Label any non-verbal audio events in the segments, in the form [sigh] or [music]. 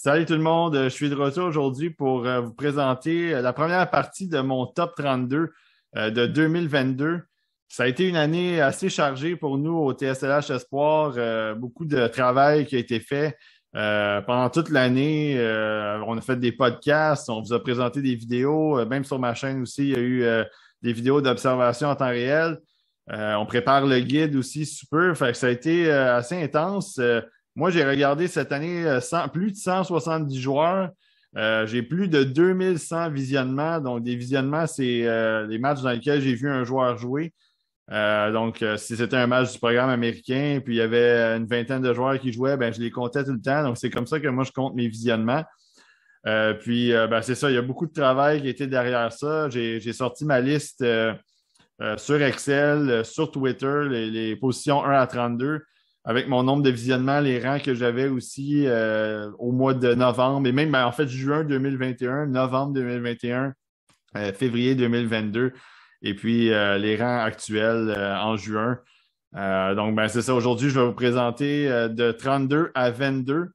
Salut tout le monde, euh, je suis de retour aujourd'hui pour euh, vous présenter euh, la première partie de mon top 32 de 2022. Ça a été une année assez chargée pour nous au TSLH Espoir. Beaucoup de travail qui a été fait pendant toute l'année. On a fait des podcasts, on vous a présenté des vidéos. Même sur ma chaîne aussi, il y a eu des vidéos d'observation en temps réel. On prépare le guide aussi, super, Fait ça a été assez intense. Moi, j'ai regardé cette année euh, plus de 170 joueurs. Euh, j'ai plus de 2100 visionnements. Donc, des visionnements, c'est les euh, matchs dans lesquels j'ai vu un joueur jouer. donc, si c'était un match du programme américain, puis il y avait une vingtaine de joueurs qui jouaient, ben, je les comptais tout le temps. Donc, c'est comme ça que moi, je compte mes visionnements. puis, ben, c'est ça, il y a beaucoup de travail qui était derrière ça. J'ai sorti ma liste sur Excel, sur Twitter, les positions 1 à 32 avec mon nombre de visionnements, les rangs que j'avais aussi euh, au mois de novembre et même ben, en fait juin 2021, novembre 2021, euh, février 2022 et puis euh, les rangs actuels en juin. donc, ben, c'est ça. Aujourd'hui, je vais vous présenter de 32 à 22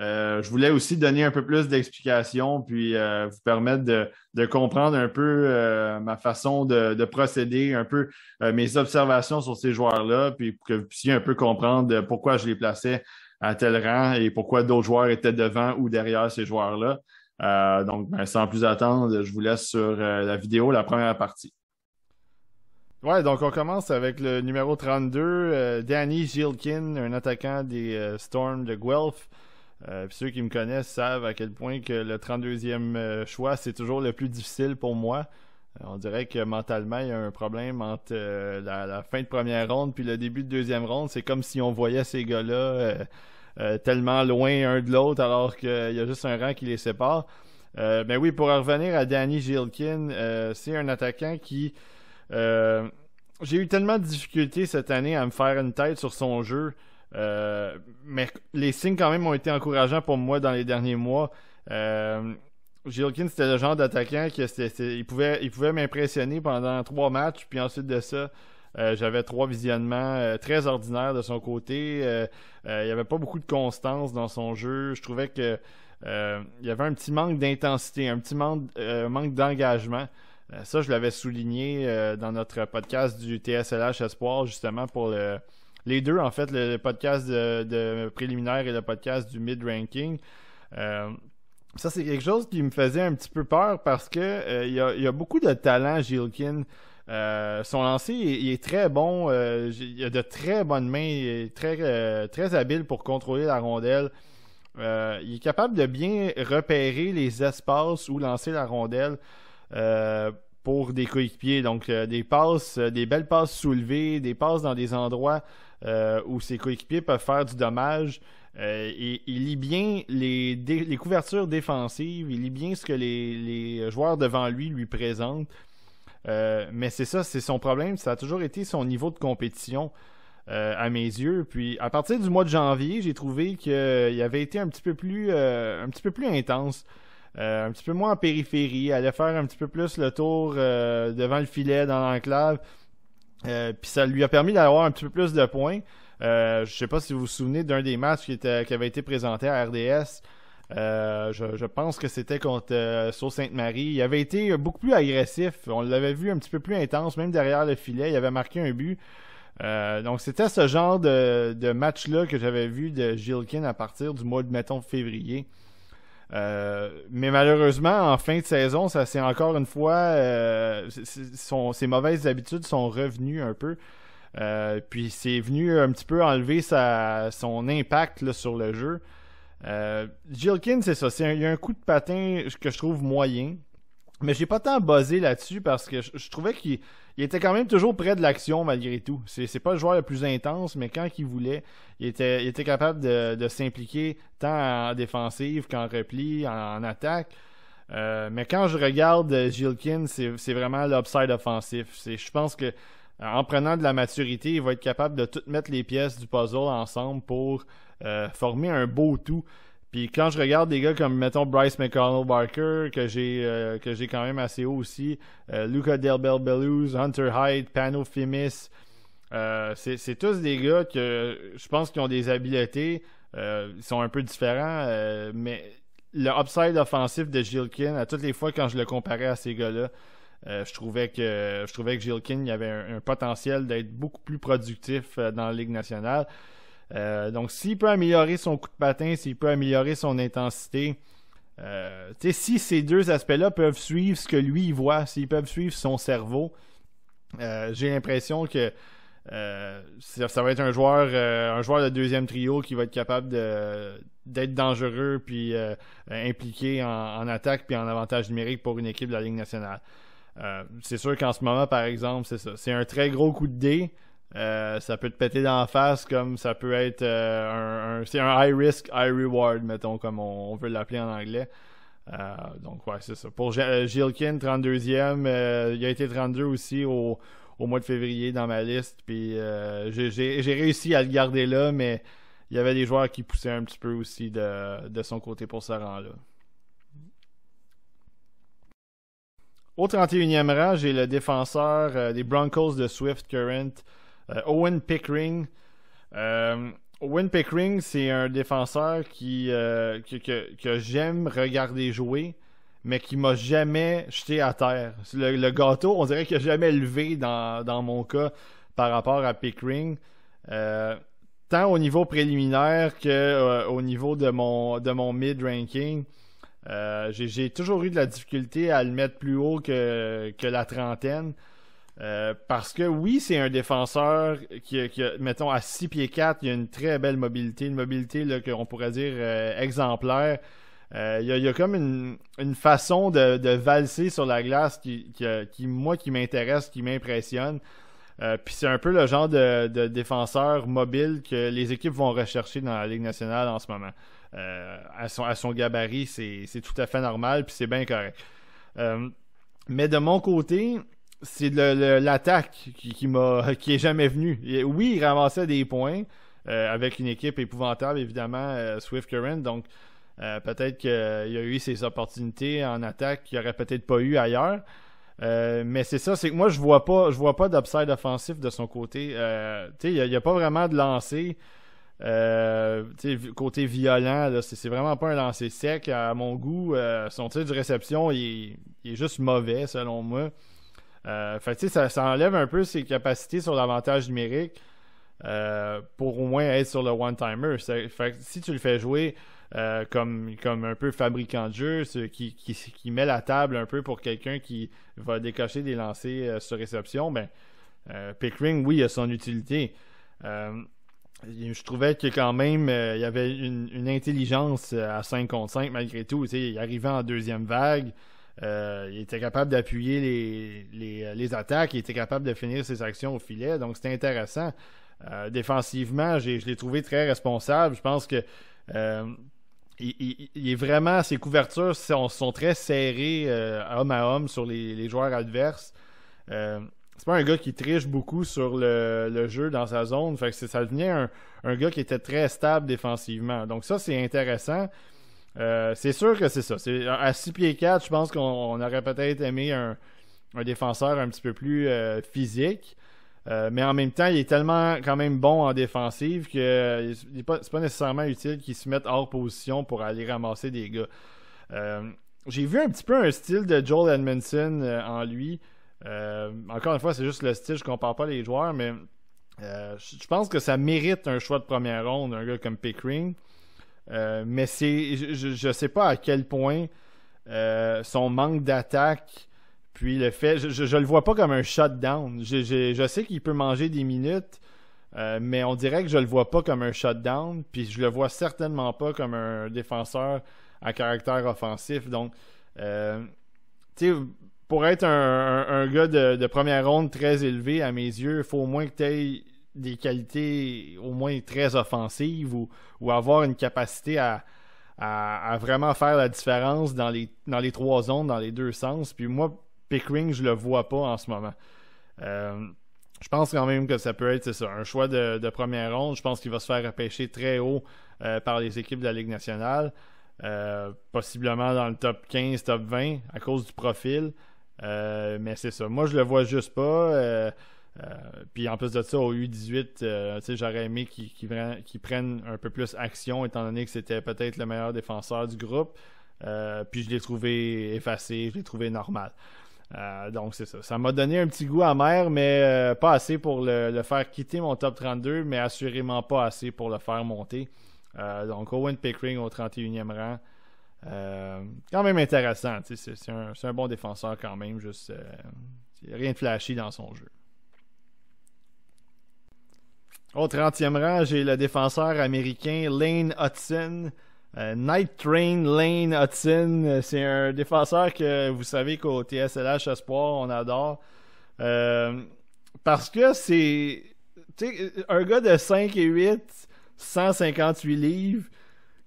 euh, je voulais aussi donner un peu plus d'explications, puis euh, vous permettre de, comprendre un peu euh, ma façon de, procéder, un peu mes observations sur ces joueurs-là, puis que vous puissiez un peu comprendre pourquoi je les plaçais à tel rang et pourquoi d'autres joueurs étaient devant ou derrière ces joueurs-là. donc, ben, sans plus attendre, je vous laisse sur la vidéo, la première partie. Ouais, donc on commence avec le numéro 32, Danny Gilkin, un attaquant des Storms de Guelph. Euh, puis ceux qui me connaissent savent à quel point que le 32e euh, choix, c'est toujours le plus difficile pour moi. Euh, on dirait que mentalement, il y a un problème entre la, fin de première ronde puis le début de deuxième ronde. C'est comme si on voyait ces gars-là tellement loin un de l'autre alors qu'il y a juste un rang qui les sépare. Mais ben oui, pour en revenir à Danny Gilkin, c'est un attaquant qui... J'ai eu tellement de difficultés cette année à me faire une tête sur son jeu. Euh, mais les signes quand même ont été encourageants pour moi dans les derniers mois. Euh, Gilkin, c'était le genre d'attaquant qui il pouvait, il pouvait m'impressionner pendant trois matchs, puis ensuite de ça, euh, j'avais trois visionnements euh, très ordinaires de son côté. il n'y avait pas beaucoup de constance dans son jeu. Je trouvais que il y avait un petit manque d'intensité, un petit manque d'engagement. ça, je l'avais souligné dans notre podcast du TSLH Espoir, justement, pour le, les deux, en fait, le, podcast de, préliminaire et le podcast du mid-ranking. Euh, ça, c'est quelque chose qui me faisait un petit peu peur parce que euh, il y, a beaucoup de talent, Gilkin. Euh, son lancer, il, est très bon. il a de très bonnes mains. Il est très, très habile pour contrôler la rondelle. il est capable de bien repérer les espaces où lancer la rondelle pour des coéquipiers. Donc, des passes, des belles passes soulevées, des passes dans des endroits euh, où ses coéquipiers peuvent faire du dommage. Euh, il, lit bien les, couvertures défensives, il lit bien ce que les, joueurs devant lui lui présentent. Euh, mais c'est ça, c'est son problème. Ça a toujours été son niveau de compétition à mes yeux. Puis à partir du mois de janvier, j'ai trouvé qu'il avait été un petit peu plus, un petit peu plus intense. un petit peu moins en périphérie, il allait faire un petit peu plus le tour devant le filet, dans l'enclave. Euh, puis ça lui a permis d'avoir un petit peu plus de points. Euh, je sais pas si vous vous souvenez d'un des matchs qui, était, qui avait été présenté à RDS. Euh, je, pense que c'était contre euh, Sault Sainte-Marie. Il avait été beaucoup plus agressif. On l'avait vu un petit peu plus intense, même derrière le filet. Il avait marqué un but. donc c'était ce genre de, de match-là que j'avais vu de Gilkin à partir du mois de, mettons, février. Euh, mais malheureusement, en fin de saison, ça c'est encore une fois, euh, ses mauvaises habitudes sont revenues un peu. Euh, puis c'est venu un petit peu enlever sa, son impact sur le jeu. Jilkin, c'est ça. il y a un coup de patin que je trouve moyen. Mais n'ai pas tant basé là-dessus parce que je, trouvais qu'il était quand même toujours près de l'action malgré tout. C'est pas le joueur le plus intense, mais quand il voulait, il était, capable de, s'impliquer tant en défensive qu'en repli, en, attaque. Euh, mais quand je regarde Gilkin, c'est vraiment l'upside offensif. Je pense qu'en prenant de la maturité, il va être capable de tout mettre les pièces du puzzle ensemble pour euh, former un beau tout. Puis quand je regarde des gars comme, mettons, Bryce McConnell Barker, que j'ai euh, quand même assez haut aussi, euh, Luca Delbel Hunter Hyde, Pano Fimis, euh, c'est tous des gars que je pense qu'ils ont des habiletés. ils sont un peu différents, mais le upside offensif de Gilkin, à toutes les fois quand je le comparais à ces gars-là, je trouvais que je trouvais que Gilkin avait un, potentiel d'être beaucoup plus productif dans la Ligue nationale. Euh, donc, s'il peut améliorer son coup de patin, s'il peut améliorer son intensité, euh, si ces deux aspects-là peuvent suivre ce que lui voit, s'ils peuvent suivre son cerveau, euh, j'ai l'impression que ça, va être un joueur, un joueur de deuxième trio qui va être capable d'être dangereux puis impliqué en, attaque puis en avantage numérique pour une équipe de la Ligue nationale. c'est sûr qu'en ce moment, par exemple, c'est ça. C'est un très gros coup de dé. Euh, ça peut te péter d'en face comme ça peut être euh, un, high risk, high reward, mettons, comme on, veut l'appeler en anglais. Euh, donc, ouais, c'est ça. Pour Gilkin, 32e, il a été 32 aussi au, au, mois de février dans ma liste. Puis j'ai réussi à le garder là, mais il y avait des joueurs qui poussaient un petit peu aussi de, de son côté pour ce rang-là. Au 31e rang, j'ai le défenseur des Broncos de Swift Current, euh, Owen Pickering. Euh, Owen Pickering, c'est un défenseur qui, euh, que, j'aime regarder jouer, mais qui m'a jamais jeté à terre. Le, gâteau, on dirait qu'il n'a jamais levé dans, dans, mon cas par rapport à Pickering. tant au niveau préliminaire qu'au niveau de mon, de mon mid-ranking. j'ai toujours eu de la difficulté à le mettre plus haut que, que la trentaine. Euh, parce que oui, c'est un défenseur qui, qui, mettons, à 6 pieds 4, il y a une très belle mobilité, une mobilité qu'on pourrait dire euh, exemplaire. Euh, il, y a, comme une, façon de, valser sur la glace qui, moi, qui m'intéresse, qui m'impressionne. Puis c'est un peu le genre de, de, défenseur mobile que les équipes vont rechercher dans la Ligue nationale en ce moment. à son gabarit, c'est tout à fait normal, puis c'est bien correct. mais de mon côté, c'est l'attaque le, l'attaque qui, qui m'a [laughs] qui est jamais venue. oui, il ramassait des points euh, avec une équipe épouvantable, évidemment, euh, Swift Current. Donc, euh, peut-être qu'il y a eu ses opportunités en attaque qu'il aurait peut-être pas eu ailleurs. mais c'est ça, c'est que moi je vois pas, je vois pas d'upside offensif de son côté. il n'y a, pas vraiment de lancer côté violent. C'est vraiment pas un lancer sec à mon goût. son tir de réception il est juste mauvais selon moi. Euh, ça, enlève un peu ses capacités sur l'avantage numérique euh, pour au moins être sur le one-timer. si tu le fais jouer euh, comme, un peu fabricant de jeu, qui, met la table un peu pour quelqu'un qui va décocher des lancers sur réception, ben, Pickering, oui, a son utilité. je trouvais que quand même, il y avait une, une intelligence à 5 contre 5 malgré tout. Il arrivait en deuxième vague. Euh, il était capable d'appuyer les, euh, les, attaques, il était capable de finir ses actions au filet, donc c'était intéressant. Euh, défensivement, je l'ai trouvé très responsable. Je pense que il, est vraiment ses couvertures sont, sont très serrées homme à homme sur les, joueurs adverses. c'est pas un gars qui triche beaucoup sur le, le jeu dans sa zone. que ça devenait un, un, gars qui était très stable défensivement. Donc ça, c'est intéressant. Euh, c'est sûr que c'est ça. à 6 pieds 4, je pense qu'on aurait peut-être aimé un, défenseur un petit peu plus euh, physique. Euh, mais en même temps, il est tellement quand même bon en défensive que c'est pas, pas nécessairement utile qu'il se mette hors position pour aller ramasser des gars. j'ai vu un petit peu un style de Joel Edmondson en lui. encore une fois, c'est juste le style, je compare pas les joueurs, mais je pense que ça mérite un choix de première ronde, un gars comme Pickering. Euh, mais c'est, je ne sais pas à quel point euh, son manque d'attaque, puis le fait, je ne le vois pas comme un shutdown. Je, je, sais qu'il peut manger des minutes, euh, mais on dirait que je ne le vois pas comme un shutdown, puis je le vois certainement pas comme un défenseur à caractère offensif. Donc, pour être un, gars de, de, première ronde très élevé, à mes yeux, il faut au moins que tu aies des qualités au moins très offensives ou, avoir une capacité à, à, vraiment faire la différence dans les, trois zones, dans les deux sens. Puis moi, Pickering, je le vois pas en ce moment. Euh, je pense quand même que ça peut être ça, un choix de, première ronde. Je pense qu'il va se faire repêcher très haut euh, par les équipes de la Ligue nationale, euh, possiblement dans le top 15, top 20 à cause du profil. mais c'est ça. Moi, je le vois juste pas. Euh, puis en plus de ça, au U18, euh, j'aurais aimé qu'ils prennent un peu plus action, étant donné que c'était peut-être le meilleur défenseur du groupe. Euh, puis je l'ai trouvé effacé, je l'ai trouvé normal. donc c'est ça. Ça m'a donné un petit goût amer, mais pas assez pour le, faire quitter mon top 32, mais assurément pas assez pour le faire monter. Euh, donc Owen Pickering au 31e rang. quand même intéressant. C'est un, un, bon défenseur quand même. Juste rien de flashy dans son jeu. Au 30e rang, j'ai le défenseur américain Lane Hudson. Euh, Night Train Lane Hudson, c'est un défenseur que vous savez qu'au TSLH Espoir, on adore. Euh, parce que c'est un gars de 5 et 8, 158 livres,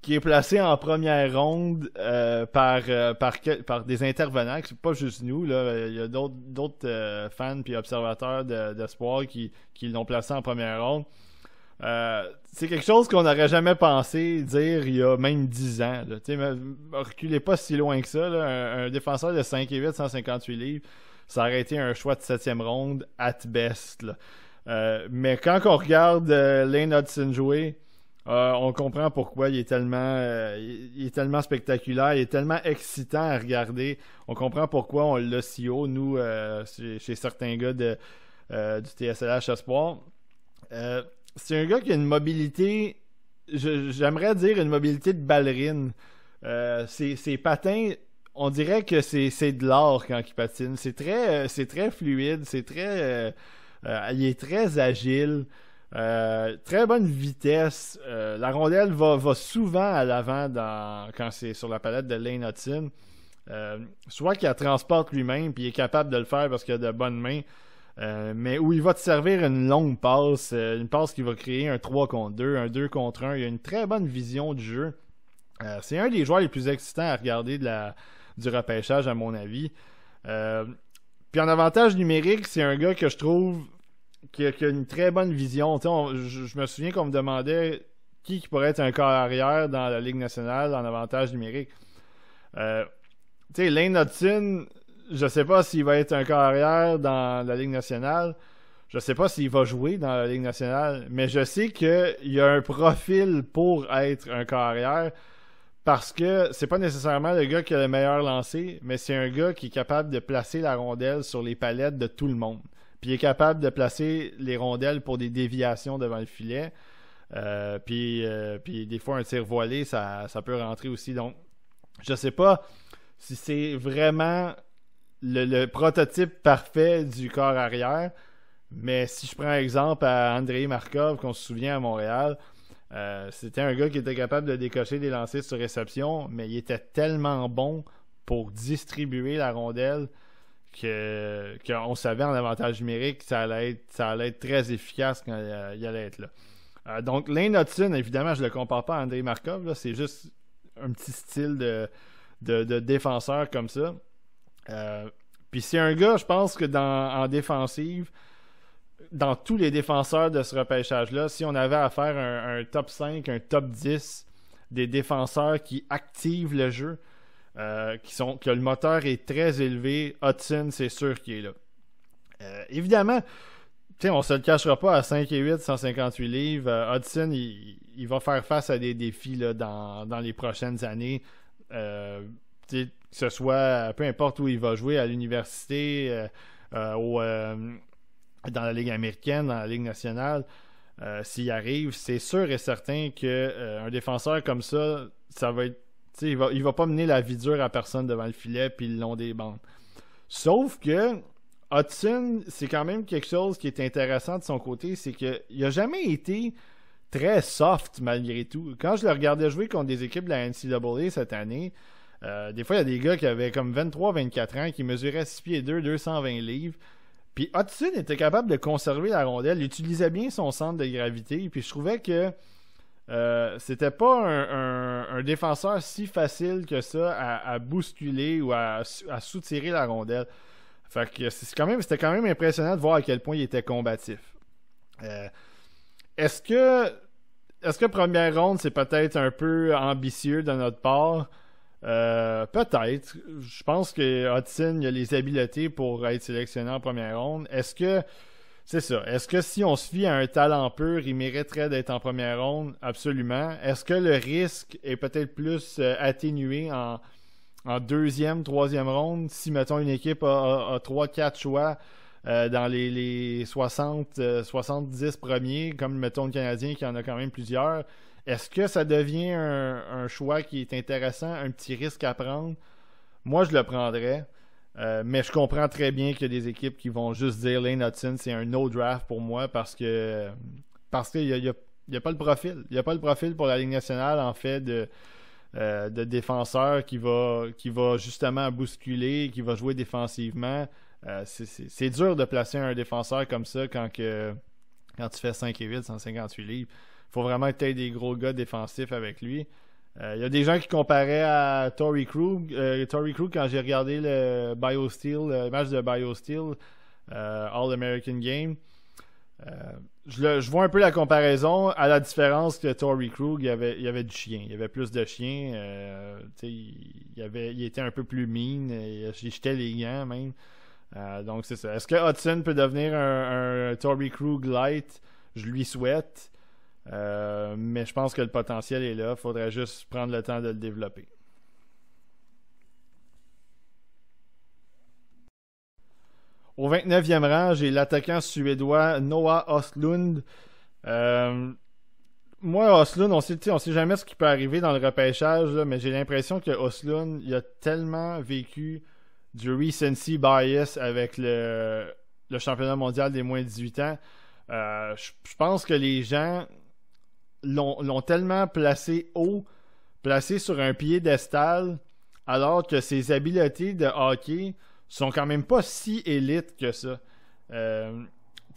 qui est placé en première ronde euh, par, euh, par, des intervenants, pas juste nous, il y a d'autres euh, fans et observateurs d'espoir qui, l'ont placé en première ronde. c'est quelque chose qu'on n'aurait jamais pensé dire il y a même 10 ans. Là. Reculez pas si loin que ça. Un, défenseur de 5 et 158 livres, ça aurait été un choix de 7 ronde, at best. mais quand on regarde Lane Hudson jouer, euh, on comprend pourquoi il est tellement, euh, il est tellement spectaculaire, il est tellement excitant à regarder. On comprend pourquoi on l'a si haut, nous, euh, chez, certains gars de, du TSLH Espoir. c'est un gars qui a une mobilité, j'aimerais dire une mobilité de ballerine. Ses, patins, on dirait que c'est de l'or quand il patine. C'est très, c'est très fluide, c'est très, il est très agile. Euh, très bonne vitesse. Euh, la rondelle va, souvent à l'avant quand c'est sur la palette de Lane Hudson. Euh, soit qu'il la transporte lui-même puis il est capable de le faire parce qu'il a de bonnes mains, mais où il va te servir une longue passe, une passe qui va créer un 3 contre 2, un 2 contre 1. Il a une très bonne vision du jeu. c'est un des joueurs les plus excitants à regarder du repêchage, à mon avis. puis en avantage numérique, c'est un gars que je trouve qui a, une très bonne vision. je, me souviens qu'on me demandait qui, qui pourrait être un corps arrière dans la Ligue nationale en avantage numérique. Euh, tu sais, Lane Hudson, je sais pas s'il va être un corps arrière dans la Ligue nationale. Je sais pas s'il va jouer dans la Ligue nationale, mais je sais qu'il y a un profil pour être un corps arrière parce que c'est pas nécessairement le gars qui a le meilleur lancé, mais c'est un gars qui est capable de placer la rondelle sur les palettes de tout le monde. Puis il est capable de placer les rondelles pour des déviations devant le filet. Euh, puis, euh, puis des fois, un tir voilé, ça, peut rentrer aussi. Donc, je ne sais pas si c'est vraiment le, prototype parfait du corps arrière. Mais si je prends exemple à André Markov, qu'on se souvient à Montréal, euh, c'était un gars qui était capable de décocher des lancers sur réception, mais il était tellement bon pour distribuer la rondelle que qu'on savait en avantage numérique ça allait ça allait être très efficace quand euh, il, allait être là. Euh, donc Lane évidemment, je le compare pas à André Markov, c'est juste un petit style de, de, défenseur comme ça. Euh, puis c'est un gars, je pense que dans en défensive, dans tous les défenseurs de ce repêchage-là, si on avait à faire un, un, top 5, un top 10 des défenseurs qui activent le jeu, euh, qui sont que le moteur est très élevé. Hudson, c'est sûr qu'il est là. Euh, évidemment, on ne se le cachera pas à 5 et 8, 158 livres. Euh, Hudson, il, va faire face à des défis dans, les prochaines années. que ce soit peu importe où il va jouer, à l'université, dans la Ligue américaine, dans la Ligue nationale. S'il arrive, c'est sûr et certain qu'un défenseur comme ça, ça va être il va, va pas mener la vie dure à personne devant le filet, puis le long des bandes. Sauf que Hudson, c'est quand même quelque chose qui est intéressant de son côté, c'est qu'il a jamais été très soft malgré tout. Quand je le regardais jouer contre des équipes de la NCAA cette année, euh, des fois il y a des gars qui avaient comme 23-24 ans, qui mesuraient 6 pieds 2, 220 livres. Puis Hudson était capable de conserver la rondelle, il utilisait bien son centre de gravité, puis je trouvais que euh, c'était pas un, défenseur si facile que ça à, bousculer ou à, soutirer la rondelle. Fait c'est quand même, c'était quand même impressionnant de voir à quel point il était combatif. Euh, est-ce que est-ce que première ronde, c'est peut-être un peu ambitieux de notre part? Euh, peut-être. Je pense que Hudson a les habiletés pour être sélectionné en première ronde. Est-ce que c'est ça. Est-ce que si on se fie à un talent pur, il mériterait d'être en première ronde? Absolument. Est-ce que le risque est peut-être plus euh, atténué en, deuxième, troisième ronde si, mettons, une équipe a trois, quatre choix euh, dans les, 60, 70 euh, premiers, comme, mettons, le Canadien qui en a quand même plusieurs? Est-ce que ça devient un, un, choix qui est intéressant, un petit risque à prendre? Moi, je le prendrais. Euh, mais je comprends très bien qu'il y a des équipes qui vont juste dire Lane Hudson, c'est un no draft pour moi parce que parce qu'il n'y a, pas le profil. Il n'y a pas le profil pour la Ligue nationale, en fait, de, euh, défenseur qui va, justement bousculer, qui va jouer défensivement. Euh, c'est dur de placer un défenseur comme ça quand, que, quand tu fais 5 et 8, 158 livres. Il faut vraiment être des gros gars défensifs avec lui. Il euh, y a des gens qui comparaient à Tory Krug. Euh, Tory Crew, quand j'ai regardé le BioSteel, le match de BioSteel, euh, All American Game, je, vois un peu la comparaison à la différence que Tory Krug, il y avait, du chien. Il y avait plus de chiens. il, était un peu plus mean. Il jetait les gants même. donc c'est ça. Est-ce que Hudson peut devenir un, un Tory Krug Light Je lui souhaite. Euh, mais je pense que le potentiel est là. Il faudrait juste prendre le temps de le développer. Au 29e rang, j'ai l'attaquant suédois Noah Oslund. Euh, moi, Oslund, on ne sait jamais ce qui peut arriver dans le repêchage, mais j'ai l'impression que Oslund, il a tellement vécu du recency bias avec le, championnat mondial des moins de 18 ans. Euh, je pense que les gens l'ont tellement placé haut, placé sur un piédestal, alors que ses habiletés de hockey sont quand même pas si élites que ça. Euh,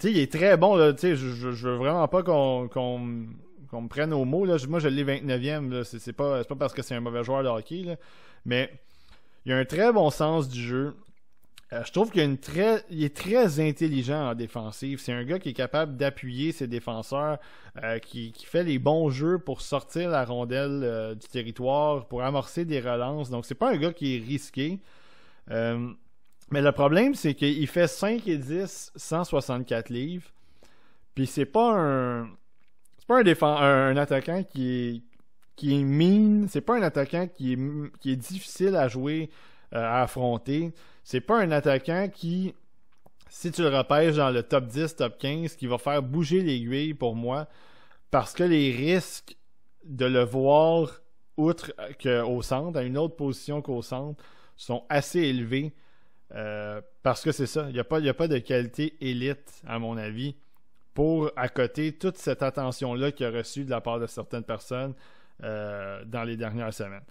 il est très bon, je, ne veux vraiment pas qu'on me prenne au mot, là. Moi, je l'ai 29e, c'est pas, pas parce que c'est un mauvais joueur de hockey, Mais il a un très bon sens du jeu. Euh, je trouve qu'il est très intelligent en défensive. C'est un gars qui est capable d'appuyer ses défenseurs, euh, qui, fait les bons jeux pour sortir la rondelle euh, du territoire, pour amorcer des relances. Donc, c'est pas un gars qui est risqué. mais le problème, c'est qu'il fait 5 et 10, 164 livres. Puis c'est pas un. C'est pas un, attaquant qui est, qui est mine. C'est pas un attaquant qui qui est difficile à jouer. Euh, à affronter. C'est pas un attaquant qui, si tu le repêches dans le top 10, top 15, qui va faire bouger l'aiguille pour moi parce que les risques de le voir outre qu'au centre, à une autre position qu'au centre, sont assez élevés. Euh, parce que c'est ça, il n'y a, pas, a pas de qualité élite, à mon avis, pour accoter toute cette attention-là qu'il a reçue de la part de certaines personnes euh, dans les dernières semaines.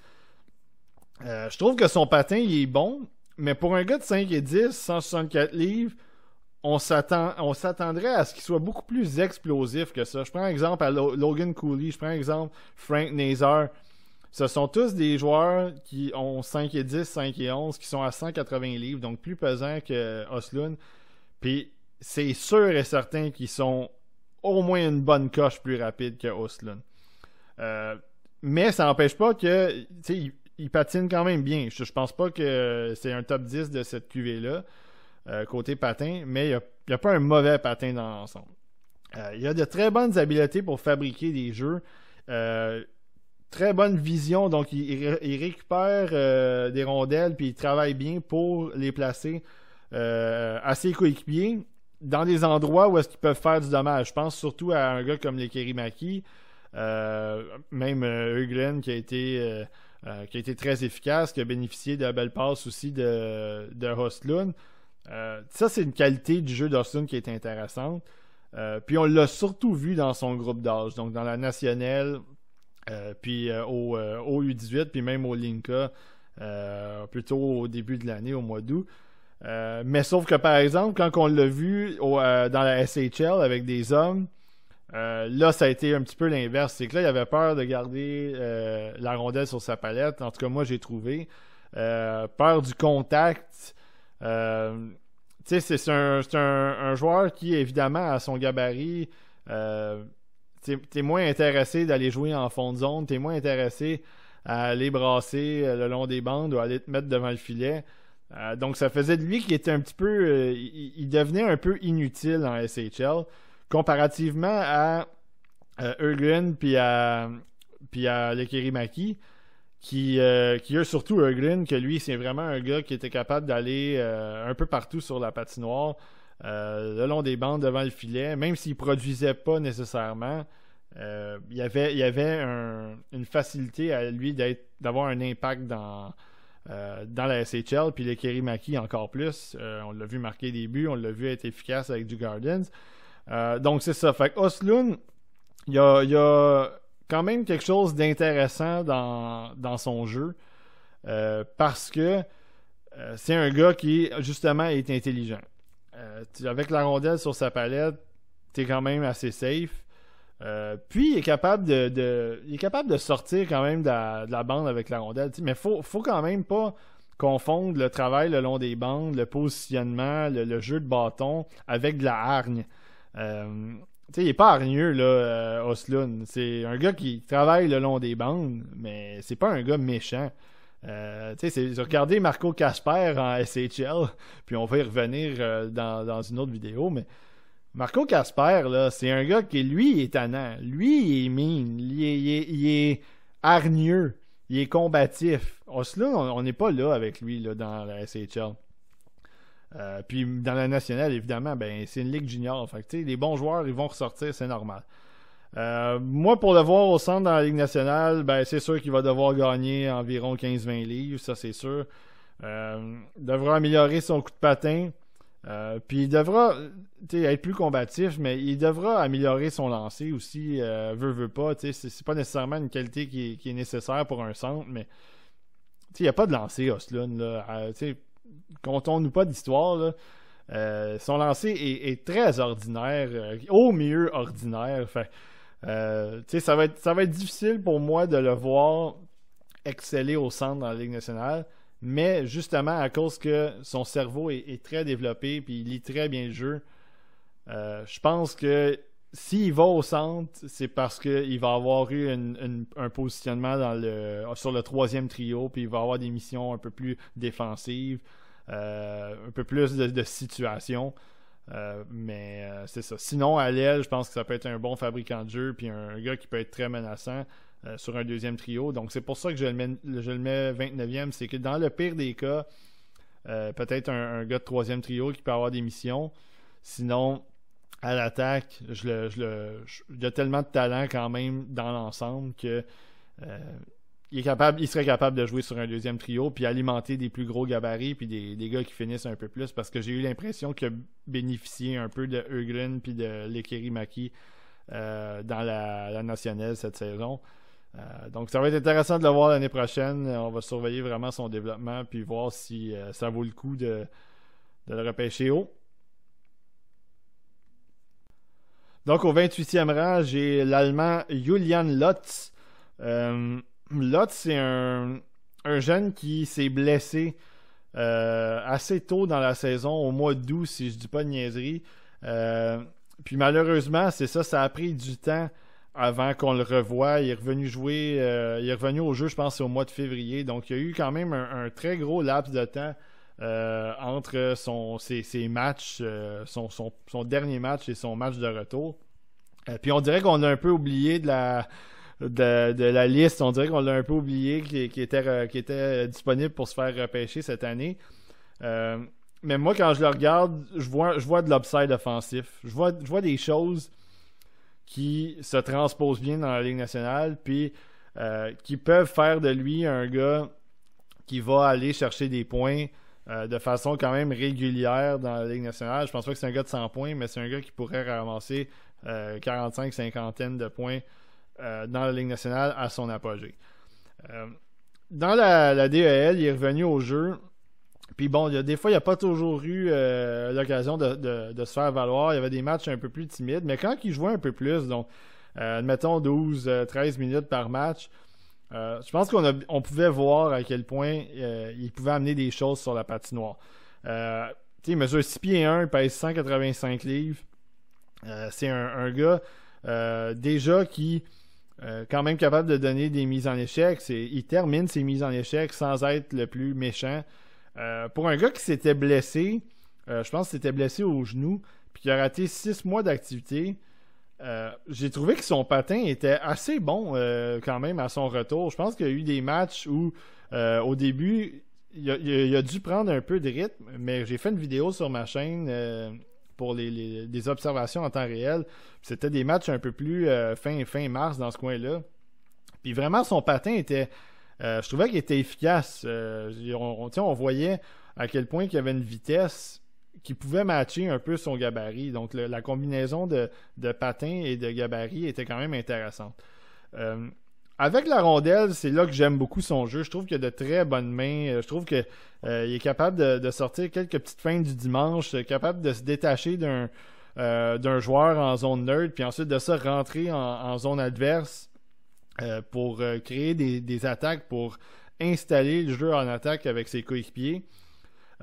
Euh, je trouve que son patin, il est bon, mais pour un gars de 5 et 10, 164 livres, on, s'attendrait à ce qu'il soit beaucoup plus explosif que ça. Je prends exemple à Logan Cooley, je prends exemple Frank Nazar. Ce sont tous des joueurs qui ont 5 et 10, 5 et 11, qui sont à 180 livres, donc plus pesants que Oslund. Puis c'est sûr et certain qu'ils sont au moins une bonne coche plus rapide que Oslund. Euh, mais ça n'empêche pas que sais, il patine quand même bien. Je, ne pense pas que c'est un top 10 de cette cuvée là euh, côté patin, mais il n'y a, pas un mauvais patin dans l'ensemble. Euh, il a de très bonnes habiletés pour fabriquer des jeux. Euh, très bonne vision. Donc, il, récupère des rondelles puis il travaille bien pour les placer assez à coéquipiers dans des endroits où est-ce qu'ils peuvent faire du dommage. Je pense surtout à un gars comme les Kerimaki, même Euglen qui a été euh, qui a été très efficace, qui a bénéficié de la belle passe aussi de, de Hostlund. Euh, ça, c'est une qualité du jeu d'Hostlund qui est intéressante. Euh, puis on l'a surtout vu dans son groupe d'âge, donc dans la nationale, puis au, au, U18, puis même au Linka, plutôt au début de l'année, au mois d'août. mais sauf que par exemple, quand on l'a vu dans la SHL avec des hommes, euh, là, ça a été un petit peu l'inverse. C'est que là, il avait peur de garder euh, la rondelle sur sa palette. En tout cas, moi, j'ai trouvé. Euh, peur du contact. tu c'est un, joueur qui, évidemment, à son gabarit, t'es moins intéressé d'aller jouer en fond de zone. T'es moins intéressé à aller brasser le long des bandes ou à aller te mettre devant le filet. donc, ça faisait de lui qui était un petit peu. il devenait un peu inutile en SHL comparativement à Heuglin puis à, puis à qui, euh, qui a surtout Eugen, que lui, c'est vraiment un gars qui était capable d'aller euh, un peu partout sur la patinoire, euh, le long des bandes, devant le filet, même s'il produisait pas nécessairement. il y avait, il avait une facilité à lui d'avoir un impact dans, dans la SHL, puis le Kerimaki encore plus. on l'a vu marquer des buts, on l'a vu être efficace avec du Gardens. Euh, donc, c'est ça. Fait que Osloon, il y a, quand même quelque chose d'intéressant dans, son jeu. Euh, parce que euh, c'est un gars qui, justement, est intelligent. avec la rondelle sur sa palette, t'es quand même assez safe. puis il est capable de, il est capable de sortir quand même de la, bande avec la rondelle. mais faut, faut quand même pas confondre le travail le long des bandes, le positionnement, le jeu de bâton avec de la hargne. Euh, tu sais, il n'est pas hargneux, là, euh, C'est un gars qui travaille le long des bandes, mais c'est pas un gars méchant. Euh, tu sais, regardez Marco Casper en SHL, [laughs] puis on va y revenir dans, dans, une autre vidéo, mais Marco Casper, là, c'est un gars qui, lui, est tannant. Lui, il est mine. Il est, hargneux. Il est combatif. Osloon, on n'est pas là avec lui, là, dans la SHL. Euh, puis dans la nationale, évidemment, ben, c'est une ligue junior. Fait les bons joueurs, ils vont ressortir, c'est normal. Euh, moi, pour le voir au centre dans la Ligue nationale, ben, c'est sûr qu'il va devoir gagner environ 15-20 livres, ça c'est sûr. il euh, devra améliorer son coup de patin. puis il devra être plus combatif, mais il devra améliorer son lancer aussi, veut, veut pas. C'est pas nécessairement une qualité qui, est nécessaire pour un centre, mais il n'y a pas de lancer, Oslund. Là, contons-nous pas d'histoire, euh, son lancer est, très ordinaire, euh, au mieux ordinaire. Euh, ça, va être, difficile pour moi de le voir exceller au centre dans la Ligue nationale, mais justement à cause que son cerveau est, très développé et il lit très bien le jeu, je pense que s'il va au centre, c'est parce qu'il va avoir eu un positionnement sur le troisième trio, puis il va avoir des missions un peu plus défensives, euh, un peu plus de, situation, euh, mais euh, c'est ça. Sinon, à l'aile, je pense que ça peut être un bon fabricant de jeu, puis un, gars qui peut être très menaçant sur un deuxième trio. Donc c'est pour ça que je le mets, 29e, c'est que dans le pire des cas, peut-être un, un, gars de troisième trio qui peut avoir des missions. Sinon, à l'attaque, le, il a tellement de talent quand même dans l'ensemble que euh, il, est capable, il serait capable de jouer sur un deuxième trio puis alimenter des plus gros gabarits puis des, des gars qui finissent un peu plus parce que j'ai eu l'impression qu'il a bénéficié un peu de Euglin puis de Lekiri Maki euh, dans la, la, nationale cette saison. Euh, donc, ça va être intéressant de le voir l'année prochaine. On va surveiller vraiment son développement puis voir si ça vaut le coup de, de le repêcher haut. Donc, au 28e rang, j'ai l'Allemand Julian Lotz. Euh, Lotz, c'est un, un, jeune qui s'est blessé euh, assez tôt dans la saison, au mois d'août, si je dis pas de niaiserie. Euh, puis malheureusement, c'est ça, ça a pris du temps avant qu'on le revoie. Il est revenu jouer, il est revenu au jeu, je pense, au mois de février. Donc, il y a eu quand même un très gros laps de temps euh, entre son, ses, matchs, euh, son, dernier match et son match de retour. Euh, puis on dirait qu'on a un peu oublié de la, liste, on dirait qu'on l'a un peu oublié, qui, était, disponible pour se faire repêcher cette année. mais moi, quand je le regarde, je vois, je vois de l'upside offensif. Je vois, je vois des choses qui se transposent bien dans la Ligue nationale, puis qui peuvent faire de lui un gars qui va aller chercher des points euh, de façon quand même régulière dans la Ligue nationale. Je ne pense pas que c'est un gars de 100 points, mais c'est un gars qui pourrait ramasser 45 euh, 50 de points euh, dans la Ligue nationale à son apogée. dans la, DEL, il est revenu au jeu. Puis bon, des fois, il n'a pas toujours eu l'occasion de, de, se faire valoir. Il y avait des matchs un peu plus timides, mais quand il jouait un peu plus, donc mettons 12-13 minutes par match, euh, je pense qu'on pouvait voir à quel point euh, il pouvait amener des choses sur la patinoire. Euh, il mesure 6 pieds 1, il pèse 185 livres. Euh, c'est un, gars déjà qui est quand même capable de donner des mises en échec. il termine ses mises en échec sans être le plus méchant. pour un gars qui s'était blessé, je pense qu'il s'était blessé au genou, puis qui a raté 6 mois d'activité, euh, j'ai trouvé que son patin était assez bon euh, quand même à son retour. Je pense qu'il y a eu des matchs où euh, au début, il a, dû prendre un peu de rythme, mais j'ai fait une vidéo sur ma chaîne pour les, observations en temps réel. C'était des matchs un peu plus fin, fin mars dans ce coin-là. Puis vraiment, son patin était... je trouvais qu'il était efficace. on, on voyait à quel point il y avait une vitesse qui pouvait matcher un peu son gabarit. Donc la combinaison de, de patin et de gabarit était quand même intéressante. Euh, avec la rondelle, c'est là que j'aime beaucoup son jeu. Je trouve qu'il a de très bonnes mains. Euh, je trouve qu'il euh, est capable de, sortir quelques petites fins du dimanche, capable de se détacher d'un joueur en zone neutre, puis ensuite de se rentrer en, zone adverse pour créer des, des, attaques, pour installer le jeu en attaque avec ses coéquipiers.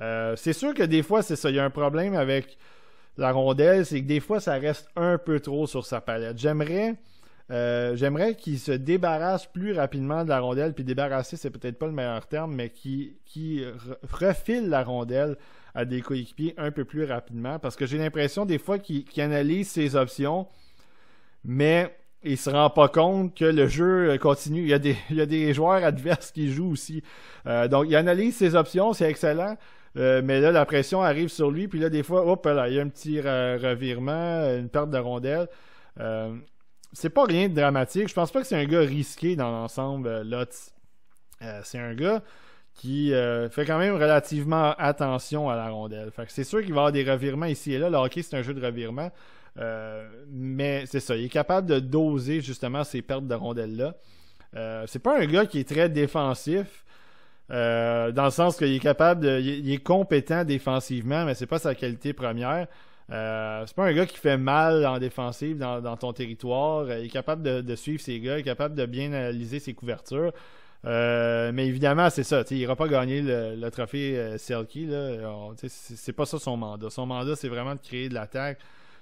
Euh, c'est sûr que des fois, c'est ça. Il y a un problème avec la rondelle, c'est que des fois, ça reste un peu trop sur sa palette. J'aimerais. Euh, j'aimerais qu'il se débarrasse plus rapidement de la rondelle, puis débarrasser, c'est peut-être pas le meilleur terme, mais qui refile la rondelle à des coéquipiers un peu plus rapidement, parce que j'ai l'impression des fois qu'il analyse ses options, mais il se rend pas compte que le jeu continue. Il y a des, joueurs adverses qui jouent aussi. Euh, donc, il analyse ses options, c'est excellent, euh, mais là, la pression arrive sur lui, puis là, des fois, hop, là, il y a un petit revirement, une perte de rondelle. Euh, c'est pas rien de dramatique. Je pense pas que c'est un gars risqué dans l'ensemble, euh, Lot c'est un gars qui fait quand même relativement attention à la rondelle. c'est sûr qu'il va avoir des revirements ici et là. Le hockey, c'est un jeu de revirement. mais c'est ça, il est capable de doser justement ces pertes de rondelle là c'est pas un gars qui est très défensif. Euh, dans le sens qu'il est capable de. Il, est compétent défensivement, mais c'est pas sa qualité première. Euh, c'est pas un gars qui fait mal en défensive dans, ton territoire. Il est capable de, suivre ses gars, il est capable de bien analyser ses couvertures. Euh, mais évidemment, c'est ça. Il n'ira pas gagner le, trophée euh, Selkie. C'est pas ça son mandat. Son mandat, c'est vraiment de créer de l'attaque.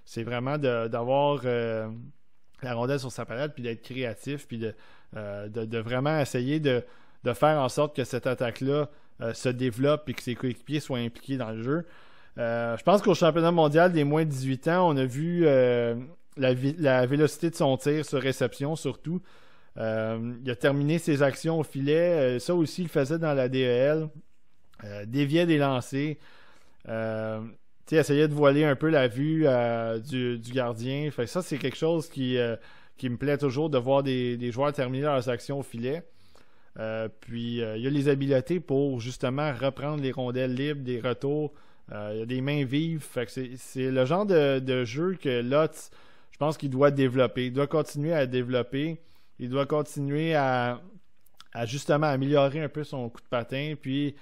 C'est vraiment d'avoir la rondelle sur sa palette, puis d'être créatif, puis de, vraiment essayer de, de faire en sorte que cette attaque-là euh, se développe et que ses coéquipiers soient impliqués dans le jeu. Euh, je pense qu'au championnat mondial des moins de 18 ans, on a vu euh, la, la, vélocité de son tir sur réception surtout. il a terminé ses actions au filet. ça aussi, il faisait dans la DEL. déviait des lancers. essayait de voiler un peu la vue du, gardien. ça, c'est quelque chose qui, me plaît toujours de voir des joueurs terminer leurs actions au filet. Euh, puis euh, il y a les habiletés pour justement reprendre les rondelles libres, des retours. Euh, il a des mains vives. c'est, le genre de, jeu que Lotz, je pense qu'il doit développer. Il doit continuer à développer. Il doit continuer à, justement améliorer un peu son coup de patin. Puis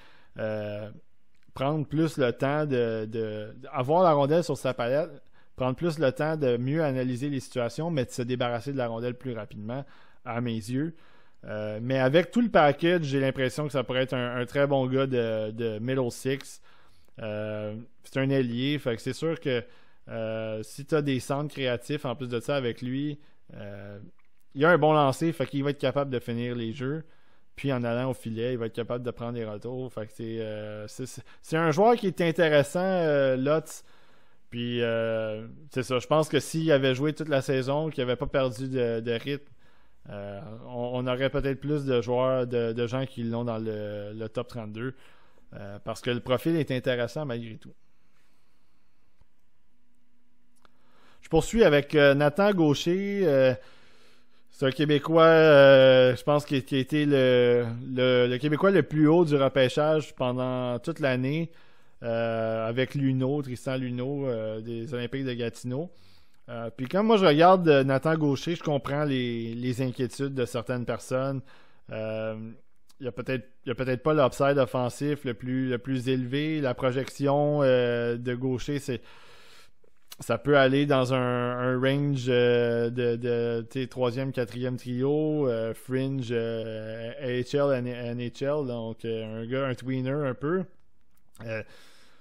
prendre plus le temps de, de, avoir la rondelle sur sa palette. Prendre plus le temps de mieux analyser les situations, mais de se débarrasser de la rondelle plus rapidement, à mes yeux. Euh, mais avec tout le package, j'ai l'impression que ça pourrait être un, très bon gars de, de middle six. Euh, c'est un ailier, c'est sûr que euh, si tu as des centres créatifs en plus de ça avec lui, il a un bon lancer, fait va être capable de finir les jeux. Puis en allant au filet, il va être capable de prendre des retours. Fait que c'est, un joueur qui est intéressant, Lutz Puis c'est ça, je pense que s'il avait joué toute la saison, qu'il n'avait pas perdu de rythme, euh, on, aurait peut-être plus de joueurs, de, gens qui l'ont dans le, top 32 euh, parce que le profil est intéressant malgré tout. Je poursuis avec euh, Nathan Gaucher. c'est un Québécois, je pense, qui, a été le, Québécois le plus haut du repêchage pendant toute l'année avec Luno, Tristan Luno des Olympiques de Gatineau. Euh, puis quand moi je regarde euh, Nathan Gaucher, je comprends les, inquiétudes de certaines personnes. Euh, il n'y a peut-être pas l'upside offensif le plus, élevé. La projection de Gaucher, c'est ça peut aller dans un, range de de, e troisième, quatrième trio, fringe, AHL, NHL, donc un gars, un tweener un peu.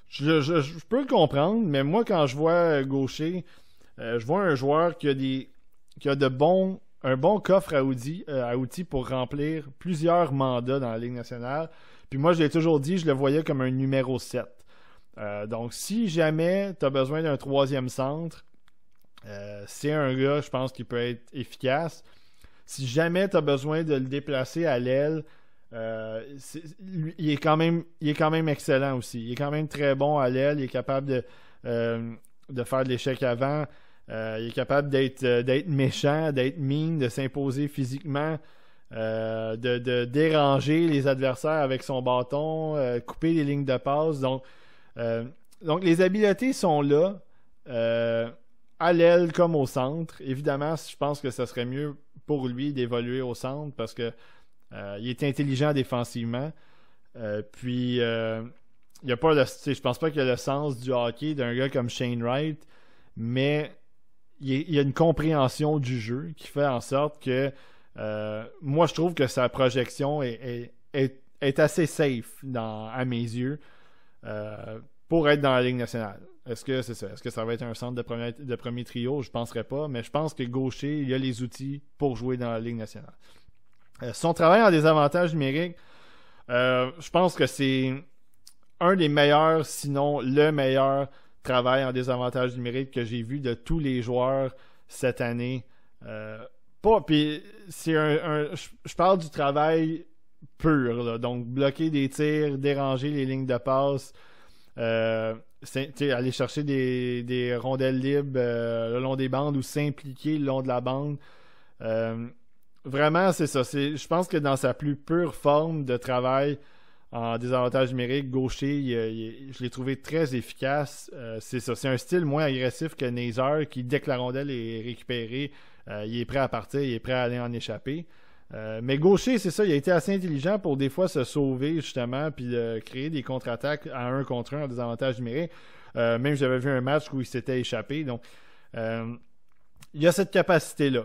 Je, je, je, peux le comprendre, mais moi quand je vois Gaucher, euh, je vois un joueur qui a, des, qui a de bons, un bon coffre à outils, euh, à outils pour remplir plusieurs mandats dans la Ligue nationale. Puis moi, je l'ai toujours dit, je le voyais comme un numéro 7. Euh, donc, si jamais tu as besoin d'un troisième centre, c'est un gars, je pense, qui peut être efficace. Si jamais tu as besoin de le déplacer à l'aile, il, est quand même, il est quand même excellent aussi. Il est quand même très bon à l'aile. Il est capable de, de faire de l'échec avant. Euh, il est capable d'être, euh, d'être méchant, d'être mine, de s'imposer physiquement, euh, de, déranger les adversaires avec son bâton, couper les lignes de passe. Donc, donc les habiletés sont là, à l'aile comme au centre. Évidemment, je pense que ce serait mieux pour lui d'évoluer au centre parce que il est intelligent défensivement. puis y a pas je pense pas qu'il y a le sens du hockey d'un gars comme Shane Wright, mais il y a une compréhension du jeu qui fait en sorte que euh, moi je trouve que sa projection est, est, assez safe dans, à mes yeux euh, pour être dans la Ligue nationale. Est-ce que c'est ça? Est-ce que ça va être un centre de premier, de premier trio? Je ne penserais pas, mais je pense que Gaucher, il a les outils pour jouer dans la Ligue nationale. Euh, son travail en désavantage numérique, je pense que c'est un des meilleurs, sinon le meilleur travail en désavantage numérique que j'ai vu de tous les joueurs cette année. Euh, c'est un, je parle du travail pur, donc bloquer des tirs, déranger les lignes de passe, euh, aller chercher des, rondelles libres euh, le long des bandes ou s'impliquer le long de la bande. vraiment, c'est ça. Je pense que dans sa plus pure forme de travail, en désavantage numérique, gaucher, je l'ai trouvé très efficace. Euh, c'est ça, c'est un style moins agressif que Nazar qui, dès que la rondelle est récupérée, euh, il est prêt à partir, il est prêt à aller en échapper. Euh, mais gaucher, c'est ça, il a été assez intelligent pour des fois se sauver justement, puis de créer des contre-attaques à un contre un en désavantage numérique. même j'avais vu un match où il s'était échappé, donc il y a cette capacité-là.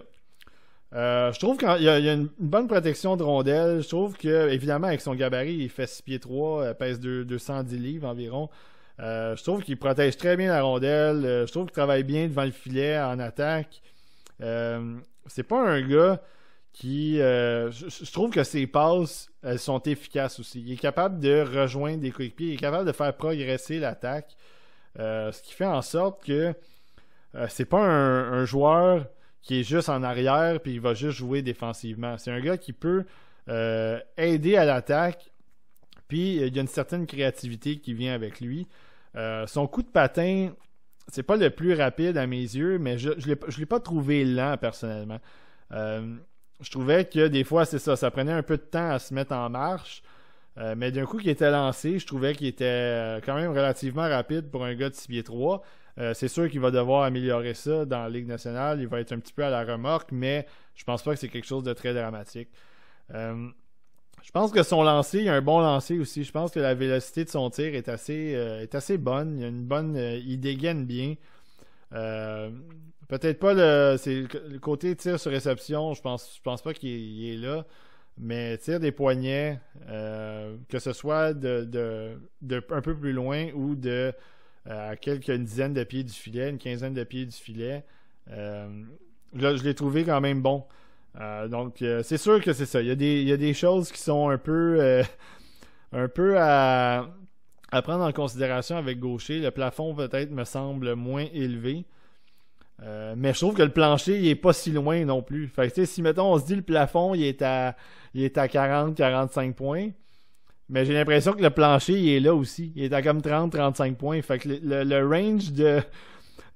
Euh, je trouve qu'il y, a une bonne protection de rondelle. Je trouve que, évidemment, avec son gabarit, il fait 6 pieds 3, euh, pèse 210 livres environ. Euh, je trouve qu'il protège très bien la rondelle. je trouve qu'il travaille bien devant le filet en attaque. c'est pas un gars qui. Je, trouve que ses passes, elles sont efficaces aussi. Il est capable de rejoindre des coéquipiers. Il est capable de faire progresser l'attaque. ce qui fait en sorte que c'est pas un joueur qui est juste en arrière, puis il va juste jouer défensivement. C'est un gars qui peut euh, aider à l'attaque, puis euh, il y a une certaine créativité qui vient avec lui. Euh, son coup de patin, c'est pas le plus rapide à mes yeux, mais je ne l'ai pas trouvé lent personnellement. je trouvais que des fois, c'est ça, ça prenait un peu de temps à se mettre en marche. mais d'un coup, qui était lancé, je trouvais qu'il était quand même relativement rapide pour un gars de 6 3. Euh, c'est sûr qu'il va devoir améliorer ça dans la Ligue nationale. Il va être un petit peu à la remorque, mais je pense pas que c'est quelque chose de très dramatique. Euh, je pense que son lancer, il a un bon lancer aussi. Je pense que la vélocité de son tir est assez, euh, est assez bonne. Il une bonne, il dégaine bien. peut-être pas le, le, côté tir sur réception. Je pense, pense pas qu'il est là. Mais tir des poignets, que ce soit un peu plus loin ou de euh, à quelques dizaines de pieds du filet, une quinzaine de pieds du filet. Euh, je l'ai trouvé quand même bon. Euh, donc, c'est sûr que c'est ça. Il y, a des, choses qui sont un peu, un peu à, prendre en considération avec Gaucher. Le plafond, peut-être, me semble moins élevé. mais je trouve que le plancher, il est pas si loin non plus. Fait que, si, mettons, on se dit le plafond, il est à, il est à 40-45 points, mais j'ai l'impression que le plancher, il est là aussi. Il est à comme 30-35 points. Fait que le, range de,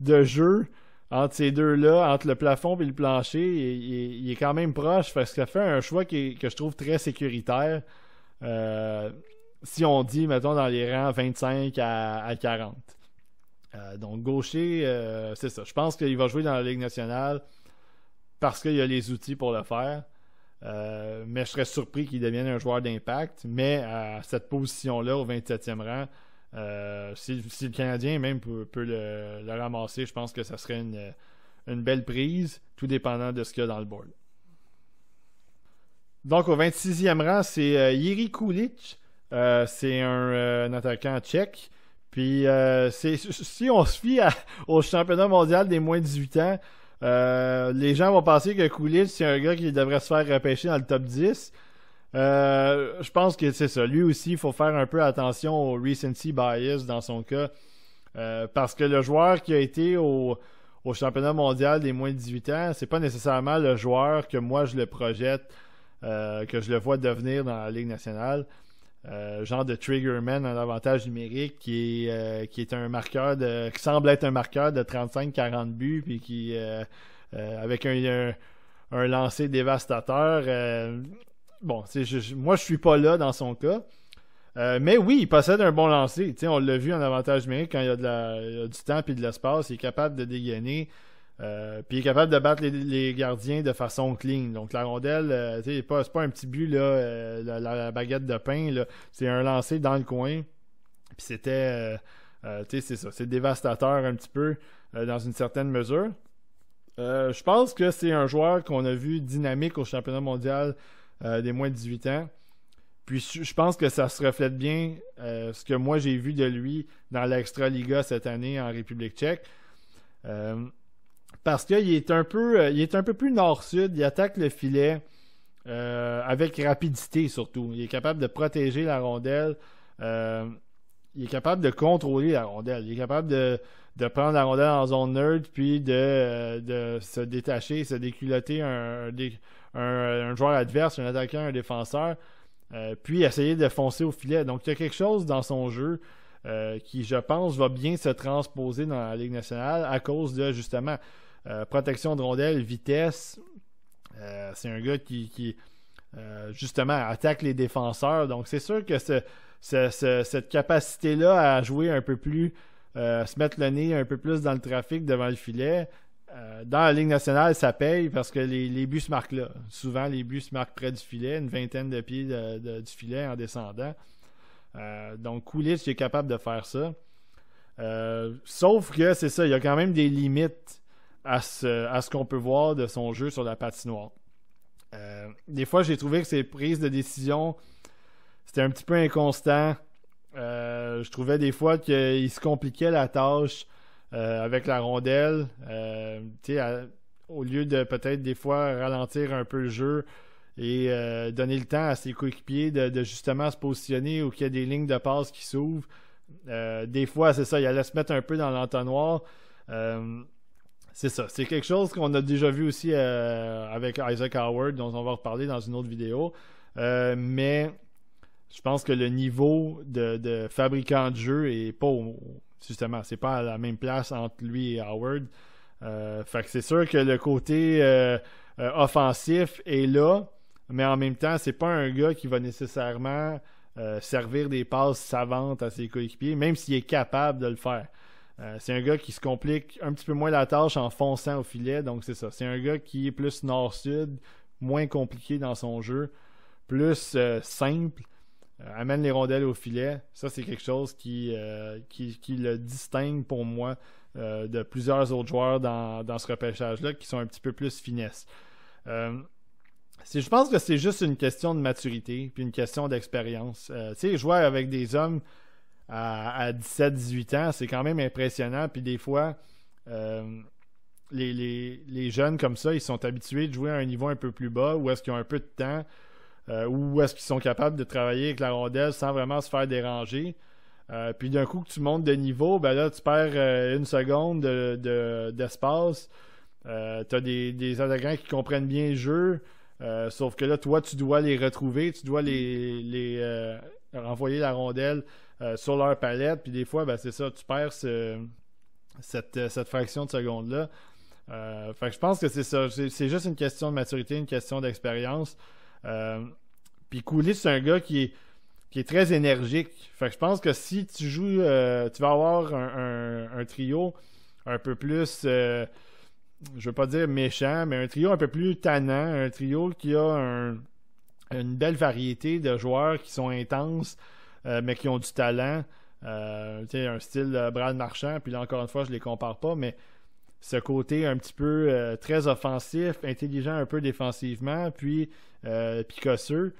de jeu entre ces deux-là, entre le plafond et le plancher, il, est quand même proche. parce que ça fait un choix que je trouve très sécuritaire. Euh, si on dit, mettons, dans les rangs 25 à, 40. Euh, donc, Gaucher, euh, c'est ça. Je pense qu'il va jouer dans la Ligue nationale parce qu'il a les outils pour le faire. Euh, mais je serais surpris qu'il devienne un joueur d'impact. Mais à cette position-là, au 27e rang, euh, si, le Canadien même peut, le, ramasser, je pense que ça serait une, belle prise, tout dépendant de ce qu'il y a dans le board. Donc, au 26e rang, c'est euh, Kulic euh, c'est un, attaquant tchèque. Puis, si on se fie au championnat mondial des moins 18 ans, euh, les gens vont penser que Coolidge, c'est un gars qui devrait se faire repêcher dans le top 10. Euh, je pense que c'est ça. Lui aussi, il faut faire un peu attention au recency bias dans son cas. Euh, parce que le joueur qui a été au, au championnat mondial des moins de 18 ans, c'est pas nécessairement le joueur que moi je le projette, que je le vois devenir dans la Ligue nationale. Euh, genre de Triggerman, un avantage numérique qui est, euh, qui est un marqueur de qui semble être un marqueur de 35-40 buts puis qui euh, avec un, un, lancer dévastateur. bon, moi je suis pas là dans son cas. mais oui, il possède un bon lancer. on l'a vu en avantage numérique quand il y a, de il y a du temps et de l'espace. Il est capable de dégainer. Euh, puis il est capable de battre les, gardiens de façon clean. Donc la rondelle, euh, c'est pas, un petit but, là, euh, la, baguette de pain, c'est un lancer dans le coin. Puis c'était, c'est ça, c'est dévastateur un petit peu dans une certaine mesure. je pense que c'est un joueur qu'on a vu dynamique au championnat mondial des moins de 18 ans. Puis je pense que ça se reflète bien ce que moi j'ai vu de lui dans l'extraliga cette année en République tchèque parce qu'il est un peu euh, il est un peu plus nord-sud, il attaque le filet euh, avec rapidité surtout. Il est capable de protéger la rondelle. Euh, il est capable de contrôler la rondelle. Il est capable de, prendre la rondelle en zone neutre puis de, se détacher, se déculoter un, joueur adverse, un attaquant, un défenseur, puis essayer de foncer au filet. Donc, il y a quelque chose dans son jeu qui, je pense, va bien se transposer dans la Ligue nationale à cause de, justement, euh, protection de rondelle, vitesse. Euh, c'est un gars qui, euh, justement, attaque les défenseurs. Donc, c'est sûr que cette capacité-là à jouer un peu plus, se mettre le nez un peu plus dans le trafic devant le filet, dans la Ligue nationale, ça paye parce que les, les, buts se marquent là. Souvent, les buts se marquent près du filet, une vingtaine de pieds du filet en descendant. donc, Coulisse est capable de faire ça. sauf que c'est ça, il y a quand même des limites à ce, qu'on peut voir de son jeu sur la patinoire. Euh, des fois, j'ai trouvé que ses prises de décision, c'était un petit peu inconstant. Euh, je trouvais des fois qu'il se compliquait la tâche euh, avec la rondelle. au lieu de peut-être des fois ralentir un peu le jeu et donner le temps à ses coéquipiers de, justement se positionner ou qu'il y a des lignes de passe qui s'ouvrent. des fois, c'est ça, il allait se mettre un peu dans l'entonnoir. C'est ça. C'est quelque chose qu'on a déjà vu aussi euh, avec Isaac Howard, dont on va reparler dans une autre vidéo. Euh, mais je pense que le niveau de, fabricant de jeu est pas justement, pas à la même place entre lui et Howard. Euh, que c'est sûr que le côté offensif est là, mais en même temps, ce n'est pas un gars qui va nécessairement servir des passes savantes à ses coéquipiers, même s'il est capable de le faire. Euh, c'est un gars qui se complique un petit peu moins la tâche en fonçant au filet, donc c'est ça. C'est un gars qui est plus nord-sud, moins compliqué dans son jeu, plus euh, simple, euh, amène les rondelles au filet. Ça, c'est quelque chose qui, le distingue pour moi de plusieurs autres joueurs dans, dans ce repêchage-là qui sont un petit peu plus finesse. je pense que c'est juste une question de maturité, puis une question d'expérience. tu sais, jouer avec des hommes à, 17-18 ans, c'est quand même impressionnant. Puis des fois, euh, les, jeunes comme ça, ils sont habitués de jouer à un niveau un peu plus bas ou est-ce qu'ils ont un peu de temps, euh, ou est-ce qu'ils sont capables de travailler avec la rondelle sans vraiment se faire déranger. Euh, puis d'un coup que tu montes de niveau, ben là, tu perds une seconde d'espace. De, tu as des, des, attaquants qui comprennent bien le jeu. sauf que là, toi, tu dois les retrouver, tu dois les, les renvoyer la rondelle euh, sur leur palette. Puis des fois, ben, c'est ça, tu perds cette, euh, cette, fraction de seconde-là. Euh, fait que je pense que c'est ça. C'est juste une question de maturité, une question d'expérience. puis Coulis, c'est un gars qui est, qui est très énergique. Fait que je pense que si tu joues, tu vas avoir un, un, trio un peu plus je veux pas dire méchant, mais un trio un peu plus tannant, un trio qui a un, une belle variété de joueurs qui sont intenses, euh, mais qui ont du talent. Euh, un style de Marchand, puis là encore une fois, je les compare pas, mais ce côté un petit peu euh, très offensif, intelligent un peu défensivement, puis euh, picosseux.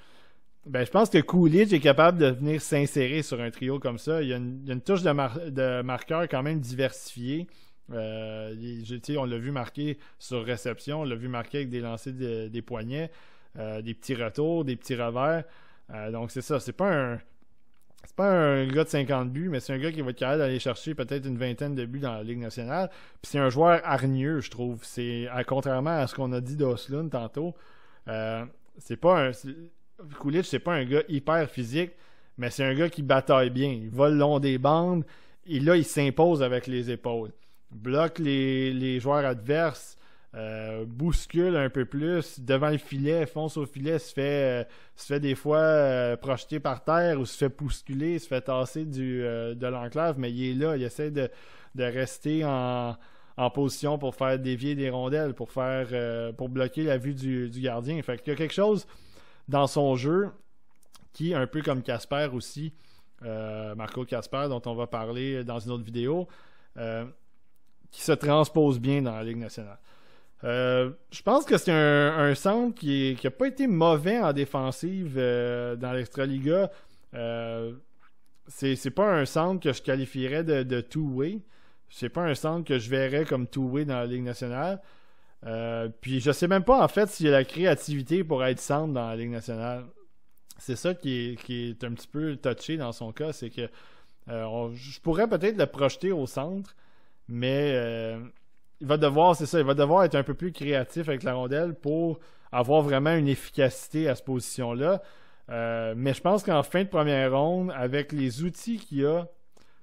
Ben, je pense que Coolidge est capable de venir s'insérer sur un trio comme ça. Il y a une, touche de, marqueur quand même diversifiée. on l'a vu marquer sur réception, on l'a vu marquer avec des lancers des poignets, des petits retours, des petits revers. donc c'est ça, c'est pas un, c'est pas un gars de 50 buts, mais c'est un gars qui va être capable d'aller chercher peut-être une vingtaine de buts dans la Ligue nationale. Puis c'est un joueur hargneux, je trouve. C'est contrairement à ce qu'on a dit d'Oslund tantôt. Euh, c'est pas un Coolidge, c'est pas un gars hyper physique, mais c'est un gars qui bataille bien. Il va le long des bandes. Et là, il s'impose avec les épaules. Bloque les joueurs adverses. Euh, bouscule un peu plus devant le filet, fonce au filet, se fait, euh, se fait des fois euh, projeter par terre ou se fait bousculer, se fait tasser du, de l'enclave, mais il est là, il essaie de, rester en, position pour faire dévier des rondelles, pour faire pour bloquer la vue du, gardien. Fait y a quelque chose dans son jeu qui, un peu comme Casper aussi, Marco Casper, dont on va parler dans une autre vidéo, qui se transpose bien dans la Ligue nationale. Euh, je pense que c'est un, centre qui n'a pas été mauvais en défensive euh, dans l'Extraliga. Euh, c'est pas un centre que je qualifierais de, de two-way. C'est pas un centre que je verrais comme two-way dans la Ligue nationale. Euh, puis je sais même pas en fait s'il y a la créativité pour être centre dans la Ligue nationale. C'est ça qui est, un petit peu touché dans son cas, c'est que je pourrais peut-être le projeter au centre, mais il va devoir, c'est ça, il va devoir être un peu plus créatif avec la rondelle pour avoir vraiment une efficacité à cette position-là. Euh, mais je pense qu'en fin de première ronde, avec les outils qu'il a,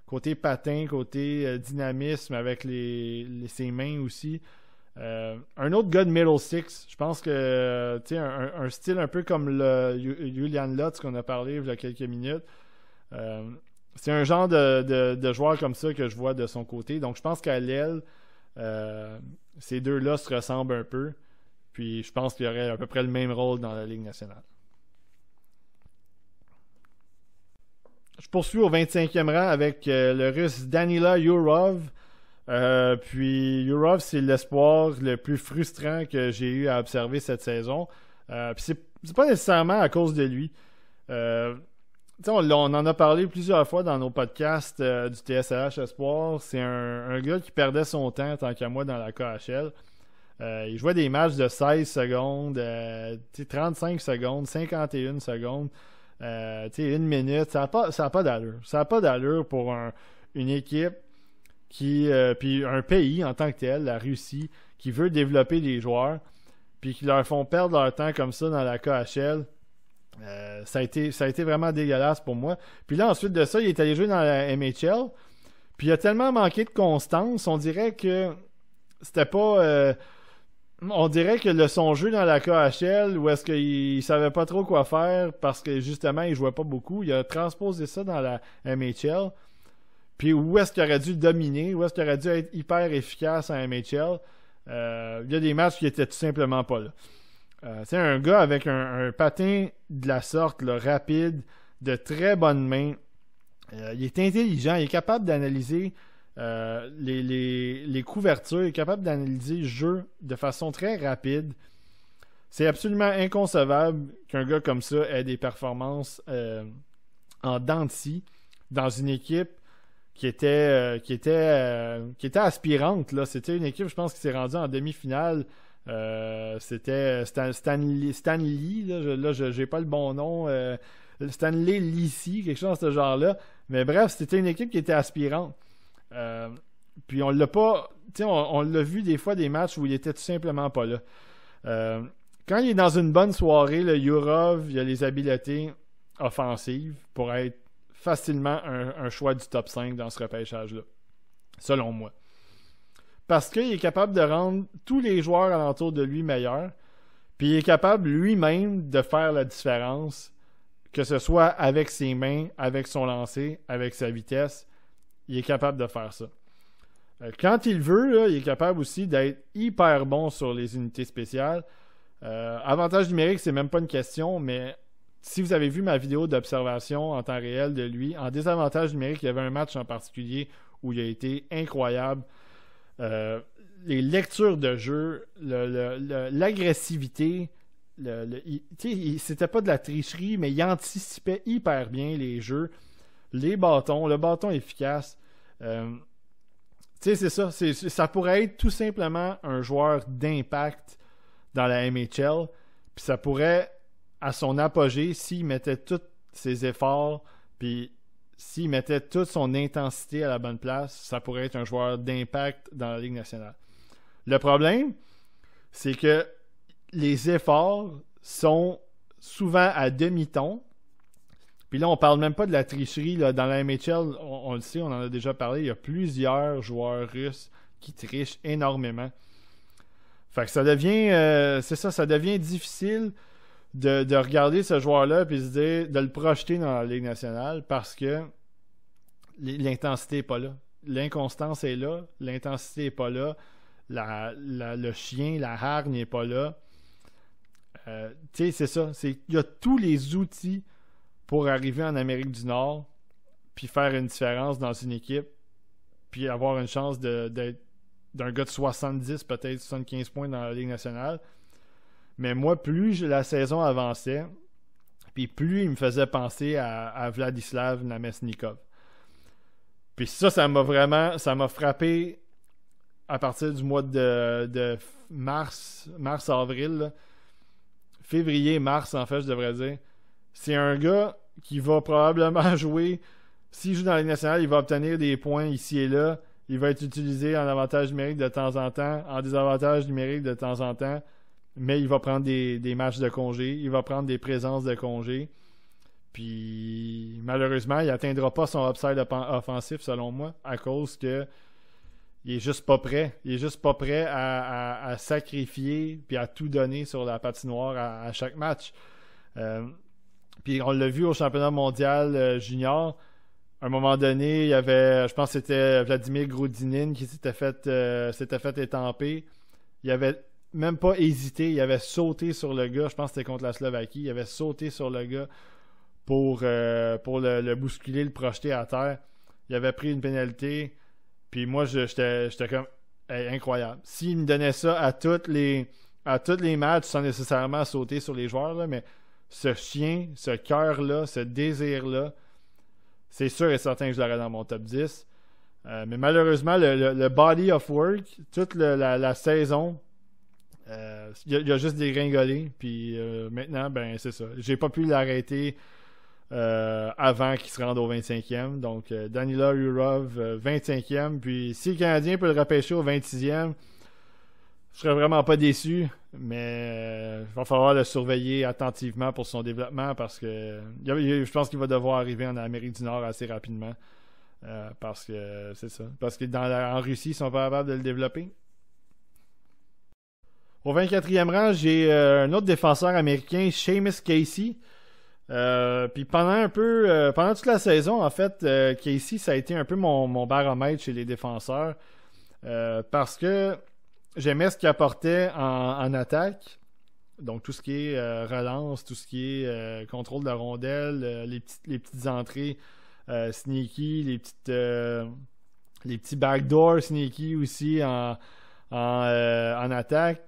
côté patin, côté euh, dynamisme, avec les, ses mains aussi, euh, un autre gars de Middle Six, je pense que tu un, un, style un peu comme le Julian Lutz qu'on a parlé il y a quelques minutes. c'est un genre de, de, de, joueur comme ça que je vois de son côté. Donc je pense qu'à l'aile, euh, ces deux-là se ressemblent un peu. Puis je pense qu'il y aurait à peu près le même rôle dans la Ligue nationale. Je poursuis au 25e rang avec euh, le russe Danila Yurov. Euh, puis Yurov, c'est l'espoir le plus frustrant que j'ai eu à observer cette saison. puis c'est pas nécessairement à cause de lui on, en a parlé plusieurs fois dans nos podcasts euh, du TSH Espoir. C'est un, gars qui perdait son temps, tant qu'à moi, dans la KHL. Euh, il jouait des matchs de 16 secondes, 35 euh, secondes, 51 secondes, une minute. Ça n'a pas, d'allure. Ça n'a pas d'allure pour une équipe qui. puis un pays en tant que tel, la Russie, qui veut développer des joueurs, puis qui leur font perdre leur temps comme ça dans la KHL. Euh, ça, a été, ça a été vraiment dégueulasse pour moi. Puis là, ensuite de ça, il est allé jouer dans la MHL. Puis il a tellement manqué de constance, on dirait que c'était pas. Euh, on dirait que le son jeu dans la KHL, où est-ce qu'il savait pas trop quoi faire parce que justement il jouait pas beaucoup, il a transposé ça dans la MHL. Puis où est-ce qu'il aurait dû dominer, où est-ce qu'il aurait dû être hyper efficace en MHL, euh, il y a des matchs qui étaient tout simplement pas là. Euh, c'est un gars avec un, patin de la sorte, rapide, de très bonnes mains. Euh, il est intelligent, il est capable d'analyser euh, les, couvertures, il est capable d'analyser le jeu de façon très rapide. C'est absolument inconcevable qu'un gars comme ça ait des performances en dents dans une équipe qui était, qui était, qui était aspirante. C'était une équipe, je pense, qui s'est rendue en demi-finale euh, c'était euh, Stan, Stanley, là, je n'ai pas le bon nom, euh, Stan Stanley Lissi, quelque chose de ce genre-là. Mais bref, c'était une équipe qui était aspirante. puis on l'a pas, on, on l'a vu des fois des matchs où il était tout simplement pas là. quand il est dans une bonne soirée, le Yurov, il a les habiletés offensives pour être facilement un choix du top 5 dans ce repêchage-là, selon moi parce qu'il est capable de rendre tous les joueurs alentour de lui meilleurs. Puis il est capable lui-même de faire la différence, que ce soit avec ses mains, avec son lancer, avec sa vitesse. Il est capable de faire ça. Euh, quand il veut, il est capable aussi d'être hyper bon sur les unités spéciales. Euh, avantage numérique, c'est même pas une question, mais si vous avez vu ma vidéo d'observation en temps réel de lui, en désavantage numérique, il y avait un match en particulier où il a été incroyable. Euh, les lectures de jeu, l'agressivité, c'était pas de la tricherie, mais il anticipait hyper bien les jeux. Les bâtons, le bâton efficace. Euh, tu sais, c'est ça. ça pourrait être tout simplement un joueur d'impact dans la MHL. Puis ça pourrait, à son apogée, s'il mettait tous ses efforts, puis s'il mettait toute son intensité à la bonne place, ça pourrait être un joueur d'impact dans la Ligue nationale. Le problème, c'est que les efforts sont souvent à demi-ton. Puis là, on parle même pas de la tricherie. Dans la MHL, on, le sait, on en a déjà parlé, il y a plusieurs joueurs russes qui trichent énormément. Fait que ça devient, euh, c'est ça, ça devient difficile de, regarder ce joueur-là et de le projeter dans la Ligue nationale parce que l'intensité n'est pas là. L'inconstance est là, l'intensité n'est pas là, le chien, la hargne n'est pas là. Euh, tu sais, c'est ça. Il y a tous les outils pour arriver en Amérique du Nord, puis faire une différence dans une équipe, puis avoir une chance d'être d'un gars de 70, peut-être 75 points dans la Ligue nationale. Mais moi, plus la saison avançait, puis plus il me faisait penser à, Vladislav Namesnikov. Puis ça, ça m'a vraiment, ça m'a frappé à partir du mois de, mars, mars-avril, février-mars en fait, je devrais dire. C'est un gars qui va probablement [laughs] jouer, s'il joue dans les nationale, il va obtenir des points ici et là. Il va être utilisé en avantage numérique de temps en temps, en désavantage numérique de temps en temps mais il va prendre des, des, matchs de congé, il va prendre des présences de congé. Puis malheureusement, il n'atteindra pas son upside offensif selon moi à cause que il est juste pas prêt. Il est juste pas prêt à, sacrifier puis à tout donner sur la patinoire à, chaque match. Euh, puis on l'a vu au championnat mondial euh, junior. À un moment donné, il y avait, je pense que c'était Vladimir Groudinin qui s'était fait, euh, s'était fait étamper. Il avait même pas hésité. Il avait sauté sur le gars. Je pense que c'était contre la Slovaquie. Il avait sauté sur le gars pour, euh, le, bousculer, le projeter à terre. Il avait pris une pénalité. Puis moi, j'étais comme incroyable. S'il me donnait ça à toutes les à tous les matchs sans nécessairement sauter sur les joueurs, mais ce chien, ce cœur-là, ce désir-là, c'est sûr et certain que je l'aurais dans mon top 10. Euh, mais malheureusement, le, body of work, toute la, saison, euh, il y, a juste des gringolés. Puis euh, maintenant, ben c'est ça. J'ai pas pu l'arrêter euh, avant qu'il se rende au 25e. Donc Danila Urov, 25e. Puis si le Canadien peut le repêcher au 26e, je serais vraiment pas déçu. Mais il va falloir le surveiller attentivement pour son développement parce que je pense qu'il va devoir arriver en Amérique du Nord assez rapidement. parce que c'est ça. Parce que en Russie, ils sont pas capables de le développer. Au 24e rang, j'ai euh, un autre défenseur américain, Seamus Casey. Euh, puis pendant un peu, euh, pendant toute la saison, en fait, euh, Casey, ça a été un peu mon, baromètre chez les défenseurs. parce que j'aimais ce qu'il apportait en, attaque. Donc tout ce qui est relance, tout ce qui est contrôle de la rondelle, les, petites, les petites entrées sneaky, les petites les petits backdoors sneaky aussi en attaque.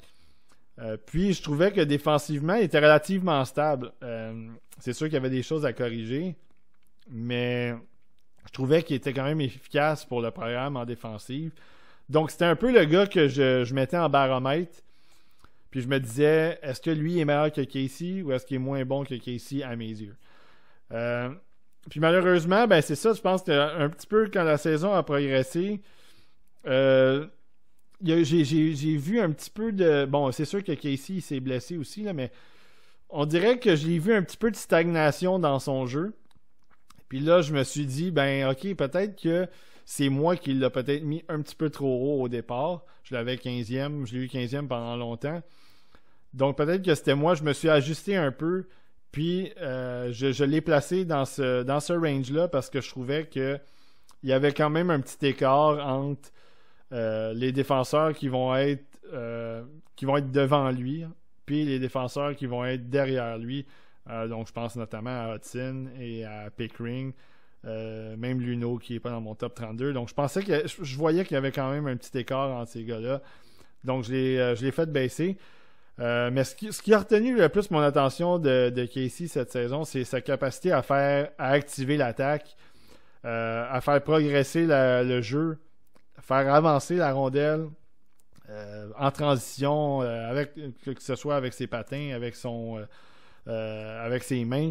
Euh, puis je trouvais que défensivement, il était relativement stable. Euh, c'est sûr qu'il y avait des choses à corriger, mais je trouvais qu'il était quand même efficace pour le programme en défensive. Donc c'était un peu le gars que je, mettais en baromètre. Puis je me disais, est-ce que lui est meilleur que Casey ou est-ce qu'il est moins bon que Casey à mes yeux? Euh, puis malheureusement, ben c'est ça, je pense qu'un petit peu quand la saison a progressé, j'ai vu un petit peu de. Bon, c'est sûr que Casey s'est blessé aussi, là, mais on dirait que j'ai vu un petit peu de stagnation dans son jeu. Puis là, je me suis dit, ben, ok, peut-être que c'est moi qui l'ai peut-être mis un petit peu trop haut au départ. Je l'avais 15e, je l'ai eu 15e pendant longtemps. Donc peut-être que c'était moi, je me suis ajusté un peu. Puis euh, je, je l'ai placé dans ce, dans ce range-là parce que je trouvais que il y avait quand même un petit écart entre euh, les défenseurs qui vont être euh, qui vont être devant lui, puis les défenseurs qui vont être derrière lui. Euh, donc je pense notamment à Hudson et à Pickering, même Luno qui n'est pas dans mon top 32. Donc je pensais que je voyais qu'il y avait quand même un petit écart entre ces gars-là. Donc je l'ai, je fait baisser. mais ce qui, a retenu le plus mon attention de, de Casey cette saison, c'est sa capacité à faire à activer l'attaque, à faire progresser le jeu, faire avancer la rondelle euh, en transition, euh, avec, que ce soit avec ses patins, avec, son, euh, avec ses mains.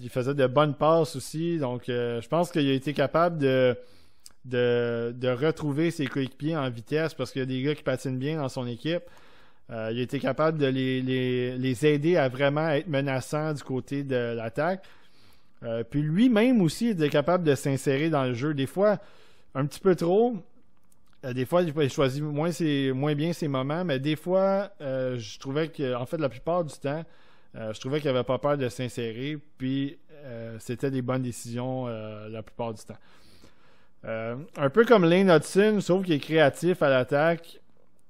il faisait de bonnes passes aussi. Donc, je pense qu'il a été capable de, de, retrouver ses coéquipiers en vitesse parce qu'il y a des gars qui patinent bien dans son équipe. il a été capable de les, les, aider à vraiment être menaçant du côté de l'attaque. puis lui-même aussi il était capable de s'insérer dans le jeu. Des fois, un petit peu trop. Euh, des fois, il choisit moins, moins bien ces moments, mais des fois, euh, je trouvais que, en fait, la plupart du temps, euh, je trouvais qu'il n'avait pas peur de s'insérer, puis c'était des bonnes décisions la plupart du temps. un peu comme Lane Hudson, sauf qu'il est créatif à l'attaque,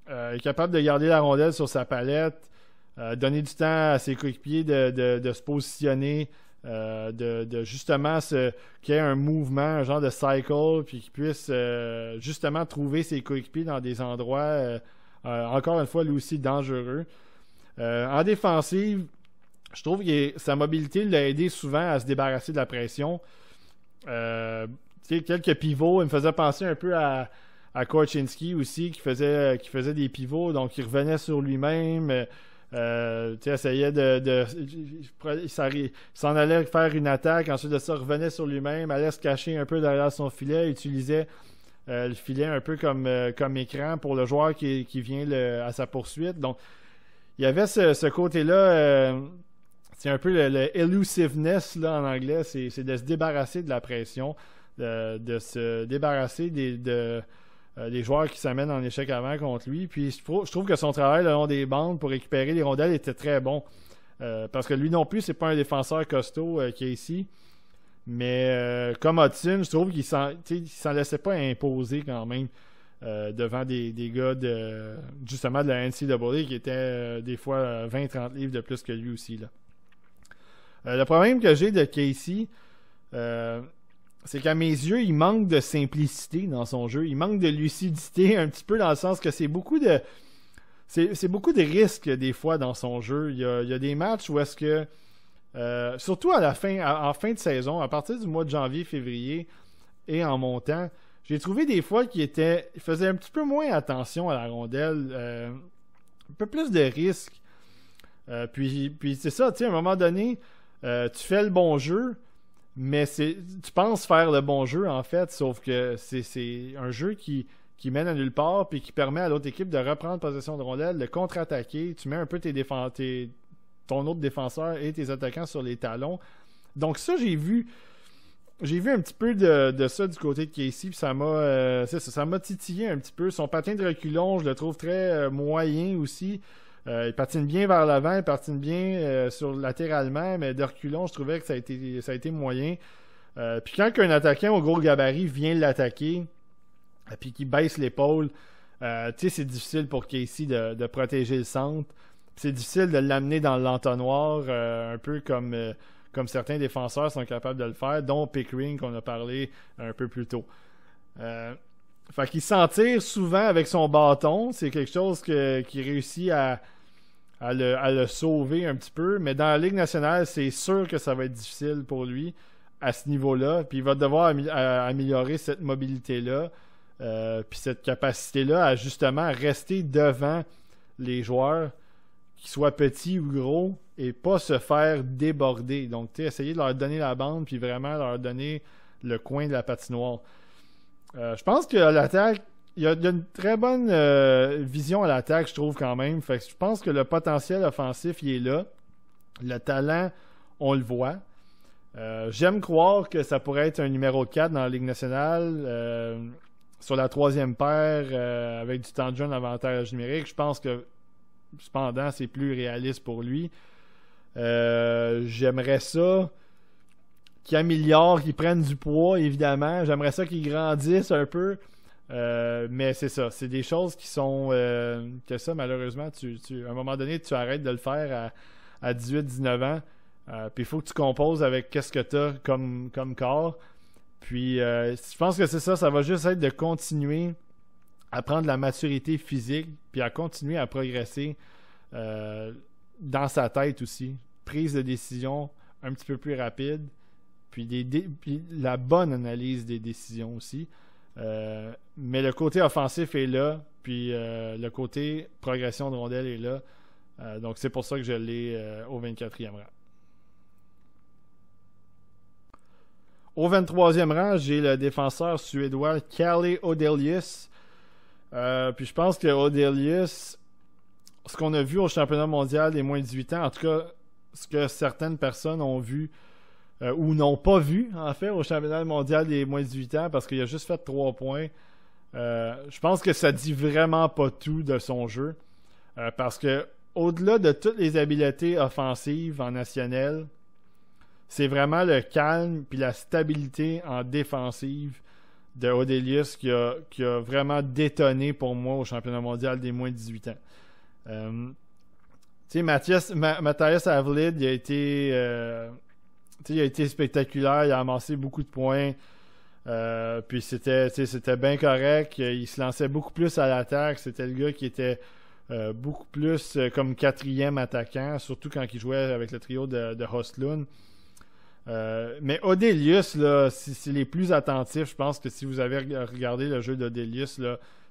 est capable de garder la rondelle sur sa palette, donner du temps à ses coéquipiers de, de se positionner, euh, de, justement qu'il y ait un mouvement, un genre de cycle, puis qu'il puisse euh, justement trouver ses coéquipiers dans des endroits, euh, encore une fois, lui aussi dangereux. en défensive, je trouve que sa mobilité l'a aidé souvent à se débarrasser de la pression. quelques pivots, il me faisait penser un peu à, à aussi, qui faisait, qui faisait des pivots, donc il revenait sur lui-même. Euh, tu essayait de. il s'en allait faire une attaque, ensuite de ça, revenait sur lui-même, allait se cacher un peu derrière son filet, utilisait euh, le filet un peu comme, euh, comme écran pour le joueur qui, vient à sa poursuite. Donc, il y avait ce, côté-là. c'est un peu le, en anglais, c'est de se débarrasser de la pression, de, se débarrasser de, des euh, joueurs qui s'amènent en échec avant contre lui. Puis je trouve, que son travail le long des bandes pour récupérer les rondelles était très bon. Euh, parce que lui non plus, c'est pas un défenseur costaud euh, qui est ici. Mais comme Hudson, je trouve qu'il s'en, s'en laissait pas imposer quand même devant des, gars de justement de la NCAA qui étaient des fois 20-30 livres de plus que lui aussi. Là. le problème que j'ai de Casey, c'est qu'à mes yeux, il manque de simplicité dans son jeu. Il manque de lucidité [laughs] un petit peu dans le sens que c'est beaucoup de. C'est beaucoup de risques des fois dans son jeu. Il y a, il y a des matchs où est-ce que. Euh, surtout à la fin, en fin de saison, à partir du mois de janvier, février et en montant, j'ai trouvé des fois qu'il était. Il faisait un petit peu moins attention à la rondelle. Euh, un peu plus de risques. Euh, puis puis c'est ça, tu sais, à un moment donné, tu fais le bon jeu mais tu penses faire le bon jeu, en fait, sauf que c'est un jeu qui, qui mène à nulle part puis qui permet à l'autre équipe de reprendre possession de rondelle, de contre-attaquer. Tu mets un peu tes tes, ton autre défenseur et tes attaquants sur les talons. Donc, ça, j'ai vu. J'ai vu un petit peu de, ça du côté de Casey, puis ça m'a euh, ça, titillé un petit peu. Son patin de reculon, je le trouve très euh, moyen aussi. Euh, il patine bien vers l'avant, il patine bien euh, sur latéralement, mais de reculons, je trouvais que ça a été, moyen. Euh, puis quand un attaquant au gros gabarit vient l'attaquer, puis qu'il baisse l'épaule, c'est difficile pour Casey de, de protéger le centre. C'est difficile de l'amener dans l'entonnoir, un peu comme, comme certains défenseurs sont capables de le faire, dont Pickering qu'on a parlé un peu plus tôt. Fait qu'il s'en tire souvent avec son bâton. C'est quelque chose qui réussit à, le, sauver un petit peu. Mais dans la Ligue nationale, c'est sûr que ça va être difficile pour lui à ce niveau-là. Puis il va devoir améliorer cette mobilité-là. Euh, puis cette capacité-là à justement rester devant les joueurs, qu'ils soient petits ou gros, et pas se faire déborder. Donc, tu essayer de leur donner la bande, puis vraiment leur donner le coin de la patinoire. Euh, je pense que l'attaque, il y, a, une très bonne euh, vision à l'attaque, je trouve quand même. je pense que le potentiel offensif, il est là. Le talent, on le voit. Euh, j'aime croire que ça pourrait être un numéro 4 dans la Ligue nationale. sur la troisième paire, avec du temps de jeu, avantage numérique. Je pense que, cependant, c'est plus réaliste pour lui. J'aimerais ça qui améliorent, qui prennent du poids, évidemment. J'aimerais ça qu'ils grandissent un peu. Euh, mais c'est ça, c'est des choses qui sont euh, que ça malheureusement, tu, à un moment donné, tu arrêtes de le faire à, 18-19 ans. Euh, puis il faut que tu composes avec qu'est-ce que tu as comme, comme corps. Puis je pense que c'est ça, ça va juste être de continuer à prendre la maturité physique, puis à continuer à progresser dans sa tête aussi. Prise de décision un petit peu plus rapide puis, la bonne analyse des décisions aussi. Euh, mais le côté offensif est là, puis euh, le côté progression de rondelle est là. Euh, donc c'est pour ça que je l'ai au 24e rang. Au 23e rang, j'ai le défenseur suédois Kalle Odelius. puis je pense que Odelius, ce qu'on a vu au championnat mondial des moins de 18 ans, en tout cas ce que certaines personnes ont vu euh, ou n'ont pas vu, en fait, au championnat mondial des moins de 18 ans parce qu'il a juste fait trois points. Euh, je pense que ça dit vraiment pas tout de son jeu euh, parce que au-delà de toutes les habiletés offensives en national, c'est vraiment le calme puis la stabilité en défensive de Odelius qui a, qui a vraiment détonné pour moi au championnat mondial des moins de 18 ans. tu sais, Mathias, Mathias Avlid, il a été il a été spectaculaire, il a amassé beaucoup de points. Euh, puis c'était, c'était bien correct. Il se lançait beaucoup plus à l'attaque. C'était le gars qui était euh, beaucoup plus euh, comme quatrième attaquant, surtout quand il jouait avec le trio de, de Hostlund. mais Odelius, là, c'est les plus attentifs. Je pense que si vous avez regardé le jeu d'Odelius,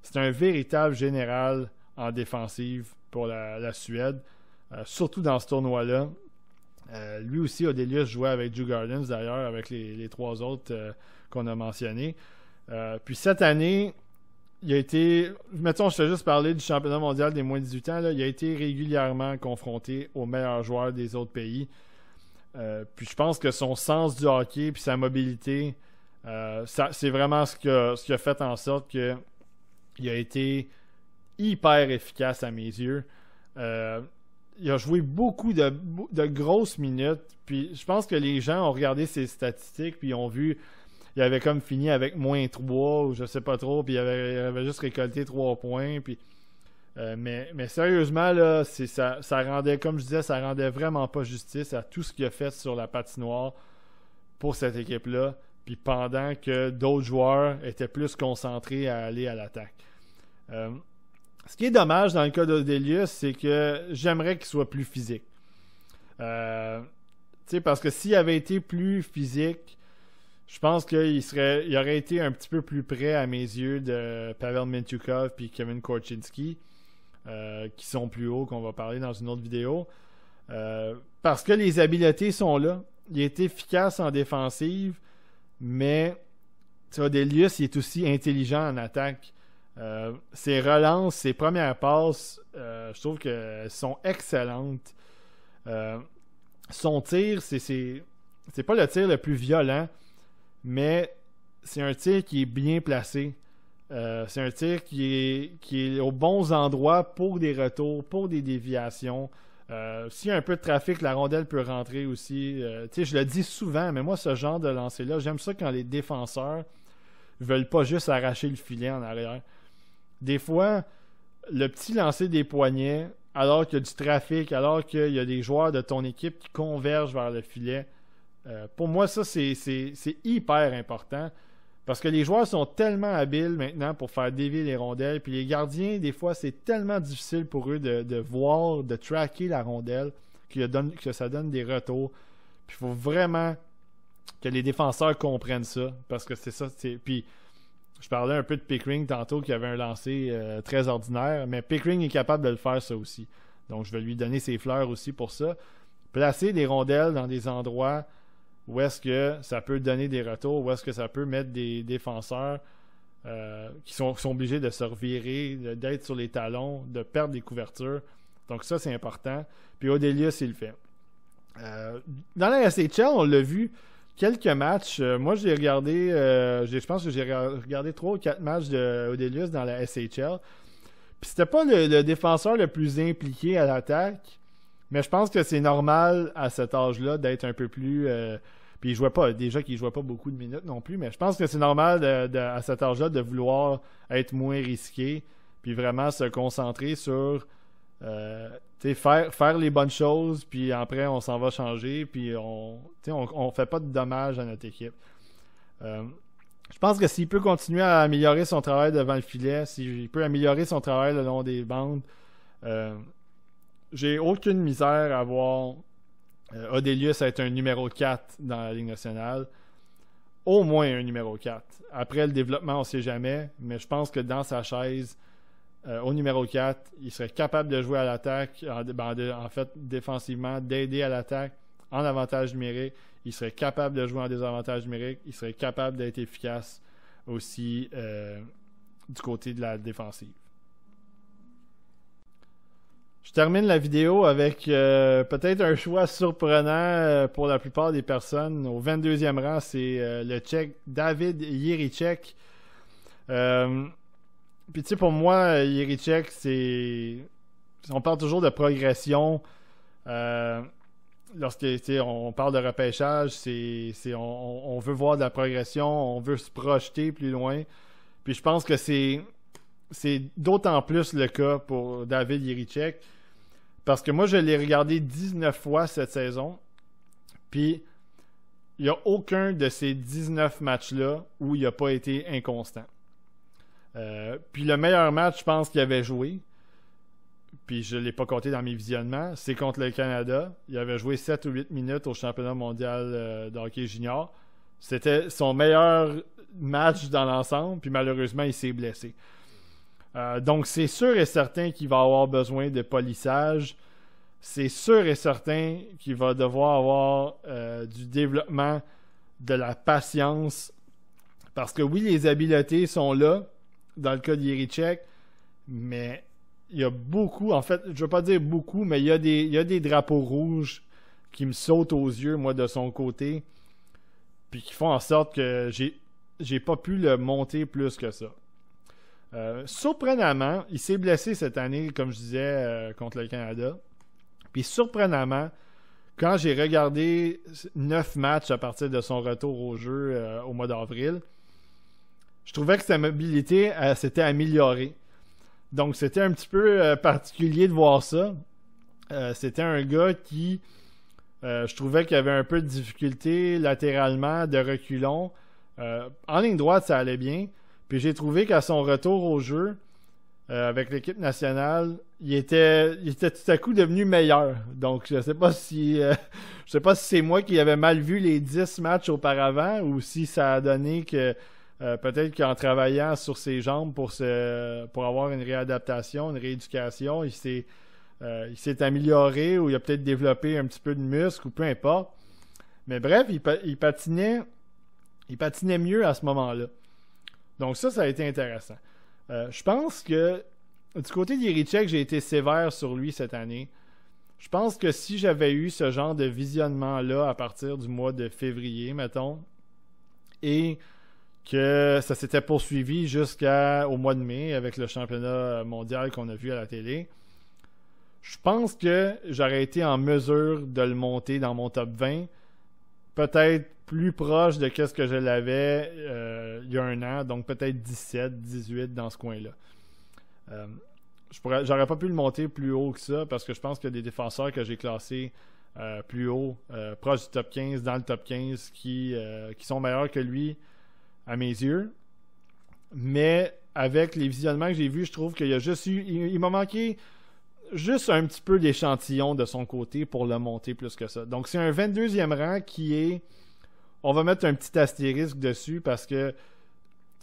c'est un véritable général en défensive pour la, Suède, surtout dans ce tournoi-là. Euh, lui aussi, Odelius jouait avec Drew Gardens, d'ailleurs, avec les, trois autres euh, qu'on a mentionnés. Euh, puis cette année, il a été. Mettons, je t'ai juste parlé du championnat mondial des moins de 18 ans. il a été régulièrement confronté aux meilleurs joueurs des autres pays. puis je pense que son sens du hockey puis sa mobilité, c'est vraiment ce, qui a fait en sorte qu'il a été hyper efficace à mes yeux il a joué beaucoup de, grosses minutes. Puis je pense que les gens ont regardé ses statistiques, puis ont vu. Il avait comme fini avec moins 3, ou je sais pas trop, puis il avait, juste récolté 3 points. Puis, euh, mais, mais, sérieusement, là, ça, ça rendait, comme je disais, ça rendait vraiment pas justice à tout ce qu'il a fait sur la patinoire pour cette équipe-là. Puis pendant que d'autres joueurs étaient plus concentrés à aller à l'attaque. Euh, ce qui est dommage dans le cas d'Odelius, c'est que j'aimerais qu'il soit plus physique. Euh, parce que s'il avait été plus physique, je pense qu'il serait, il aurait été un petit peu plus près à mes yeux de Pavel Mentukov et Kevin Korchinski, euh, qui sont plus hauts, qu'on va parler dans une autre vidéo. Euh, parce que les habiletés sont là. Il est efficace en défensive, mais Odelius il est aussi intelligent en attaque. Euh, ses relances, ses premières passes, euh, je trouve qu'elles sont excellentes. Euh, son tir, c'est pas le tir le plus violent, mais c'est un tir qui est bien placé. c'est un tir qui est, qui est aux bons endroits pour des retours, pour des déviations. S'il y a un peu de trafic, la rondelle peut rentrer aussi. je le dis souvent, mais moi, ce genre de lancer-là, j'aime ça quand les défenseurs veulent pas juste arracher le filet en arrière des fois, le petit lancer des poignets, alors qu'il y a du trafic, alors qu'il y a des joueurs de ton équipe qui convergent vers le filet, euh, pour moi, ça, c'est hyper important. Parce que les joueurs sont tellement habiles maintenant pour faire dévier les rondelles. Puis les gardiens, des fois, c'est tellement difficile pour eux de, voir, de traquer la rondelle, que, que ça donne des retours. Puis il faut vraiment que les défenseurs comprennent ça. Parce que c'est ça. Puis je parlais un peu de Pickering tantôt qui avait un lancer euh, très ordinaire, mais Pickering est capable de le faire ça aussi. Donc je vais lui donner ses fleurs aussi pour ça. Placer des rondelles dans des endroits où est-ce que ça peut donner des retours, où est-ce que ça peut mettre des défenseurs euh, qui, sont, obligés de se revirer, d'être sur les talons, de perdre des couvertures. Donc ça, c'est important. Puis Odelius, il le fait. Euh, dans la SHL, on l'a vu, quelques matchs. Euh, moi, j'ai regardé, euh, je pense que j'ai regardé trois ou quatre matchs d'Odelius dans la SHL. Puis c'était pas le, défenseur le plus impliqué à l'attaque, mais je pense que c'est normal à cet âge-là d'être un peu plus. Euh, puis il jouait pas, déjà qu'il jouait pas beaucoup de minutes non plus, mais je pense que c'est normal à cet âge-là de vouloir être moins risqué, puis vraiment se concentrer sur euh, faire, les bonnes choses, puis après on s'en va changer, puis on on, fait pas de dommages à notre équipe. Euh, je pense que s'il peut continuer à améliorer son travail devant le filet, s'il peut améliorer son travail le long des bandes, euh, j'ai aucune misère à voir Odelius être un numéro 4 dans la Ligue nationale. Au moins un numéro 4. Après le développement, on ne sait jamais, mais je pense que dans sa chaise, euh, au numéro 4, il serait capable de jouer à l'attaque, ben, en, fait défensivement, d'aider à l'attaque en avantage numérique. Il serait capable de jouer en désavantage numérique. Il serait capable d'être efficace aussi euh, du côté de la défensive. Je termine la vidéo avec euh, peut-être un choix surprenant pour la plupart des personnes. Au 22e rang, c'est le Tchèque David Euh... Puis tu sais, pour moi, Yerichek, c'est. On parle toujours de progression. Euh, Lorsqu'on parle de repêchage, c'est, on, veut voir de la progression, on veut se projeter plus loin. Puis je pense que c'est, c'est d'autant plus le cas pour David Yerichek. Parce que moi, je l'ai regardé 19 fois cette saison. Puis il n'y a aucun de ces 19 matchs-là où il n'a pas été inconstant. Euh, puis le meilleur match, je pense, qu'il avait joué, puis je ne l'ai pas compté dans mes visionnements, c'est contre le Canada. Il avait joué 7 ou 8 minutes au championnat mondial euh, de hockey junior. C'était son meilleur match dans l'ensemble, puis malheureusement, il s'est blessé. Euh, donc, c'est sûr et certain qu'il va avoir besoin de polissage. C'est sûr et certain qu'il va devoir avoir du développement, de la patience. Parce que oui, les habiletés sont là, dans le cas d'Iricek, mais il y a beaucoup, en fait, je veux pas dire beaucoup, mais il y a des, il y a des drapeaux rouges qui me sautent aux yeux, moi, de son côté, puis qui font en sorte que j'ai, j'ai pas pu le monter plus que ça. Euh, surprenamment, il s'est blessé cette année, comme je disais, euh, contre le Canada. Puis surprenamment, quand j'ai regardé neuf matchs à partir de son retour au jeu euh, au mois d'avril, je trouvais que sa mobilité s'était améliorée. Donc c'était un petit peu euh, particulier de voir ça. Euh, c'était un gars qui, euh, je trouvais qu'il avait un peu de difficulté latéralement, de reculons. en ligne droite, ça allait bien. Puis j'ai trouvé qu'à son retour au jeu, avec l'équipe nationale, il était, il était tout à coup devenu meilleur. Donc, je sais pas si, je sais pas si c'est moi qui avais mal vu les 10 matchs auparavant ou si ça a donné que euh, peut-être qu'en travaillant sur ses jambes pour, se, pour avoir une réadaptation, une rééducation, il s'est, euh, il s'est amélioré ou il a peut-être développé un petit peu de muscle ou peu importe. Mais bref, il, patinait, il patinait mieux à ce moment-là. Donc ça, ça a été intéressant. Euh, je pense que du côté d'Iricek, j'ai été sévère sur lui cette année. Je pense que si j'avais eu ce genre de visionnement-là à partir du mois de février, mettons, et que ça s'était poursuivi jusqu'au mois de mai avec le championnat mondial qu'on a vu à la télé. Je pense que j'aurais été en mesure de le monter dans mon top 20, peut-être plus proche de ce que je l'avais euh, il y a un an, donc peut-être 17, 18 dans ce coin-là. Euh, je n'aurais pas pu le monter plus haut que ça parce que je pense que des défenseurs que j'ai classés euh, plus haut, proche du top 15, dans le top 15, qui sont meilleurs que lui, à mes yeux. Mais avec les visionnements que j'ai vus, je trouve qu'il y a juste eu. Il, m'a manqué juste un petit peu d'échantillon de son côté pour le monter plus que ça. Donc c'est un 22e rang qui est. On va mettre un petit astérisque dessus parce que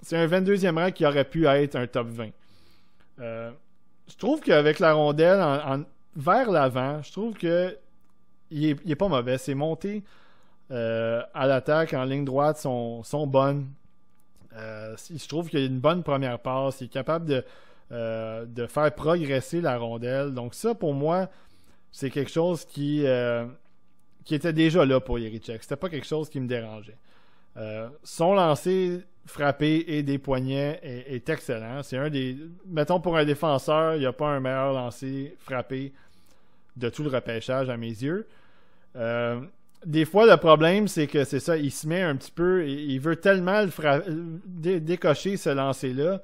c'est un 22e rang qui aurait pu être un top 20. Euh, je trouve qu'avec la rondelle vers l'avant, je trouve que il est, pas mauvais. Ses montées euh, à l'attaque en ligne droite sont bonnes. Euh, il se trouve qu'il a une bonne première passe. Il est capable euh, de, faire progresser la rondelle. Donc ça, pour moi, c'est quelque chose qui, euh, qui était déjà là pour check C'était pas quelque chose qui me dérangeait. son lancer frappé et des poignets est, excellent. C'est un des... Mettons, pour un défenseur, il n'y a pas un meilleur lancer frappé de tout le repêchage à mes yeux des fois, le problème, c'est que c'est ça, il se met un petit peu, il veut tellement décocher ce lancer-là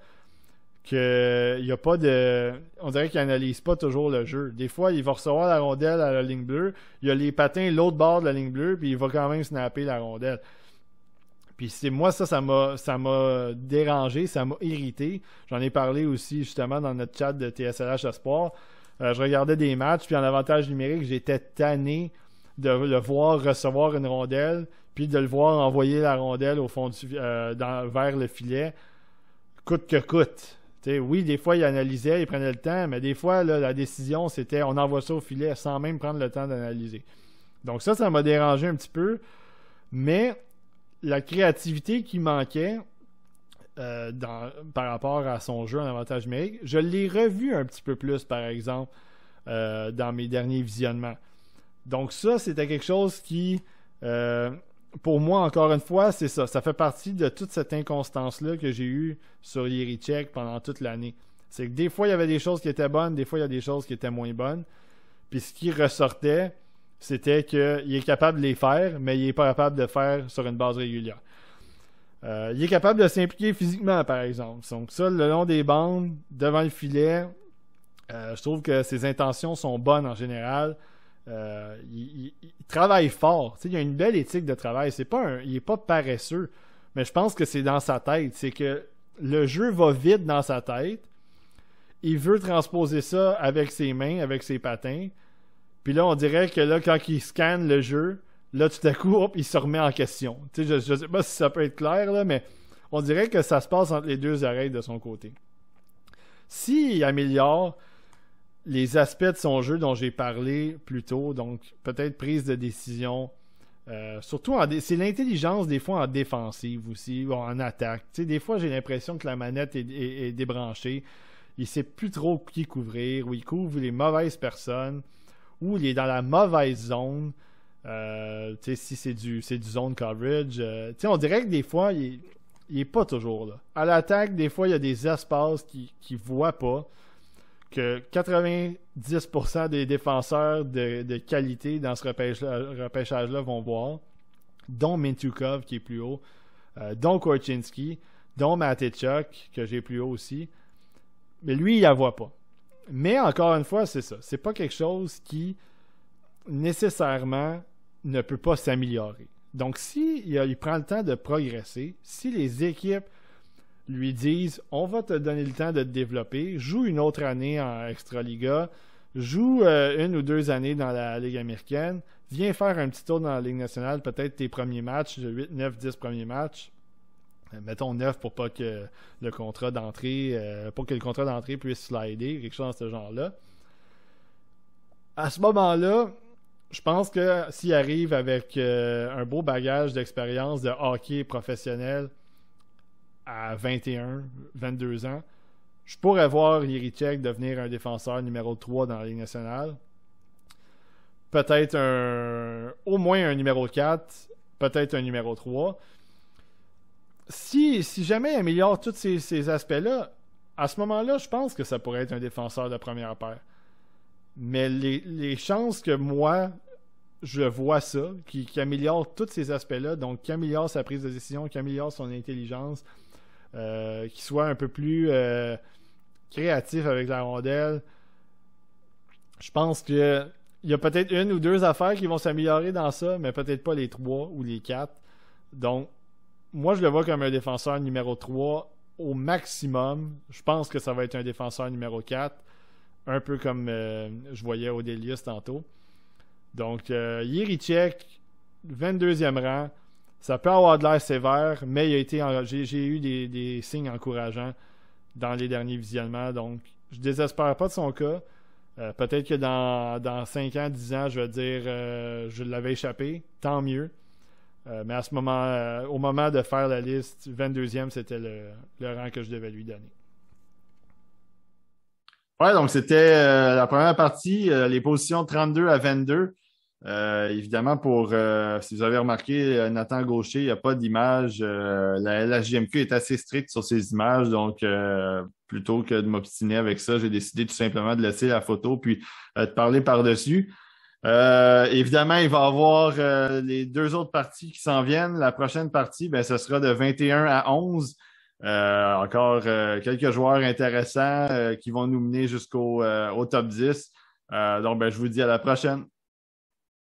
qu'il n'y a pas de. On dirait qu'il n'analyse pas toujours le jeu. Des fois, il va recevoir la rondelle à la ligne bleue, il y a les patins l'autre bord de la ligne bleue, puis il va quand même snapper la rondelle. Puis c'est moi, ça, ça m'a, dérangé, ça m'a irrité. J'en ai parlé aussi justement dans notre chat de TSLH Espoir. Euh, je regardais des matchs, puis en avantage numérique, j'étais tanné de le voir recevoir une rondelle, puis de le voir envoyer la rondelle au fond euh, vers le filet, coûte que coûte. oui, des fois, il analysait, il prenait le temps, mais des fois, la décision, c'était on envoie ça au filet sans même prendre le temps d'analyser. Donc ça, ça m'a dérangé un petit peu, mais la créativité qui manquait euh, par rapport à son jeu en avantage numérique, je l'ai revu un petit peu plus, par exemple, euh, dans mes derniers visionnements. Donc ça, c'était quelque chose qui, euh, pour moi, encore une fois, c'est ça. Ça fait partie de toute cette inconstance-là que j'ai eue sur Yerichek pendant toute l'année. C'est que des fois, il y avait des choses qui étaient bonnes, des fois, il y a des choses qui étaient moins bonnes. Puis ce qui ressortait, c'était qu'il est capable de les faire, mais il n'est pas capable de faire sur une base régulière. Euh, il est capable de s'impliquer physiquement, par exemple. Donc ça, le long des bandes, devant le filet, euh, je trouve que ses intentions sont bonnes en général. Euh, il, travaille fort. il a une belle éthique de travail. C'est pas il n'est pas paresseux. Mais je pense que c'est dans sa tête. C'est que le jeu va vite dans sa tête. Il veut transposer ça avec ses mains, avec ses patins. Puis là, on dirait que là, quand il scanne le jeu, là, tout à coup, il se remet en question. je, ne sais pas si ça peut être clair, là, mais on dirait que ça se passe entre les deux oreilles de son côté. S'il améliore les aspects de son jeu dont j'ai parlé plus tôt, donc peut-être prise de décision, euh, surtout, c'est l'intelligence des fois en défensive aussi, ou en attaque. Tu des fois, j'ai l'impression que la manette est, débranchée. Il sait plus trop qui couvrir, ou il couvre les mauvaises personnes, ou il est dans la mauvaise zone. Euh, si c'est du, c'est du zone coverage. Euh, tu sais, on dirait que des fois, il, n'est est pas toujours là. À l'attaque, des fois, il y a des espaces qu'il ne voit pas que 90% des défenseurs de, qualité dans ce repêchage-là vont voir, dont Mintukov qui est plus haut, euh, dont Korchinski, dont Matichuk que j'ai plus haut aussi. Mais lui, il la voit pas. Mais encore une fois, c'est ça. C'est pas quelque chose qui nécessairement ne peut pas s'améliorer. Donc, s'il si prend le temps de progresser, si les équipes lui disent on va te donner le temps de te développer, joue une autre année en Extraliga, joue euh, une ou deux années dans la Ligue américaine, viens faire un petit tour dans la Ligue nationale, peut-être tes premiers matchs, 8, 9, 10 premiers matchs. Euh, mettons 9 pour pas que le contrat d'entrée, euh, pour que le contrat d'entrée puisse slider, quelque chose de ce genre-là. À ce moment-là, je pense que s'il arrive avec un beau bagage d'expérience de hockey professionnel, à 21, 22 ans, je pourrais voir Yerichek devenir un défenseur numéro 3 dans la Ligue nationale. Peut-être un, au moins un numéro 4, peut-être un numéro 3. Si, si jamais il améliore tous ces, aspects-là, à ce moment-là, je pense que ça pourrait être un défenseur de première paire. Mais les, chances que moi, je vois ça, qui, qui améliore tous ces aspects-là, donc qui améliore sa prise de décision, qui améliore son intelligence, euh, qui soit un peu plus euh, créatif avec la rondelle. Je pense que il y a peut-être une ou deux affaires qui vont s'améliorer dans ça, mais peut-être pas les trois ou les quatre. Donc, moi, je le vois comme un défenseur numéro 3 au maximum. Je pense que ça va être un défenseur numéro 4, un peu comme euh, je voyais Odelius tantôt. Donc, euh, Yerichek, 22e rang. Ça peut avoir de l'air sévère, mais il a été j'ai eu des, signes encourageants dans les derniers visuellement, Donc, je désespère pas de son cas. Euh, peut-être que dans, dans 5 ans, 10 ans, je vais dire euh, je l'avais échappé. Tant mieux. Euh, mais à ce moment, au moment de faire la liste, 22e, c'était le, rang que je devais lui donner. Ouais, donc c'était la première partie, les positions 32 à 22. Euh, évidemment, pour euh, si vous avez remarqué, euh, Nathan Gaucher, il n'y a pas d'image. la LHJMQ est assez stricte sur ses images, donc plutôt que de m'obstiner avec ça, j'ai décidé tout simplement de laisser la photo puis de parler par-dessus. évidemment, il va y avoir les deux autres parties qui s'en viennent. La prochaine partie, ben, ce sera de 21 à 11. encore quelques joueurs intéressants qui vont nous mener jusqu'au au top 10. donc, ben, je vous dis à la prochaine.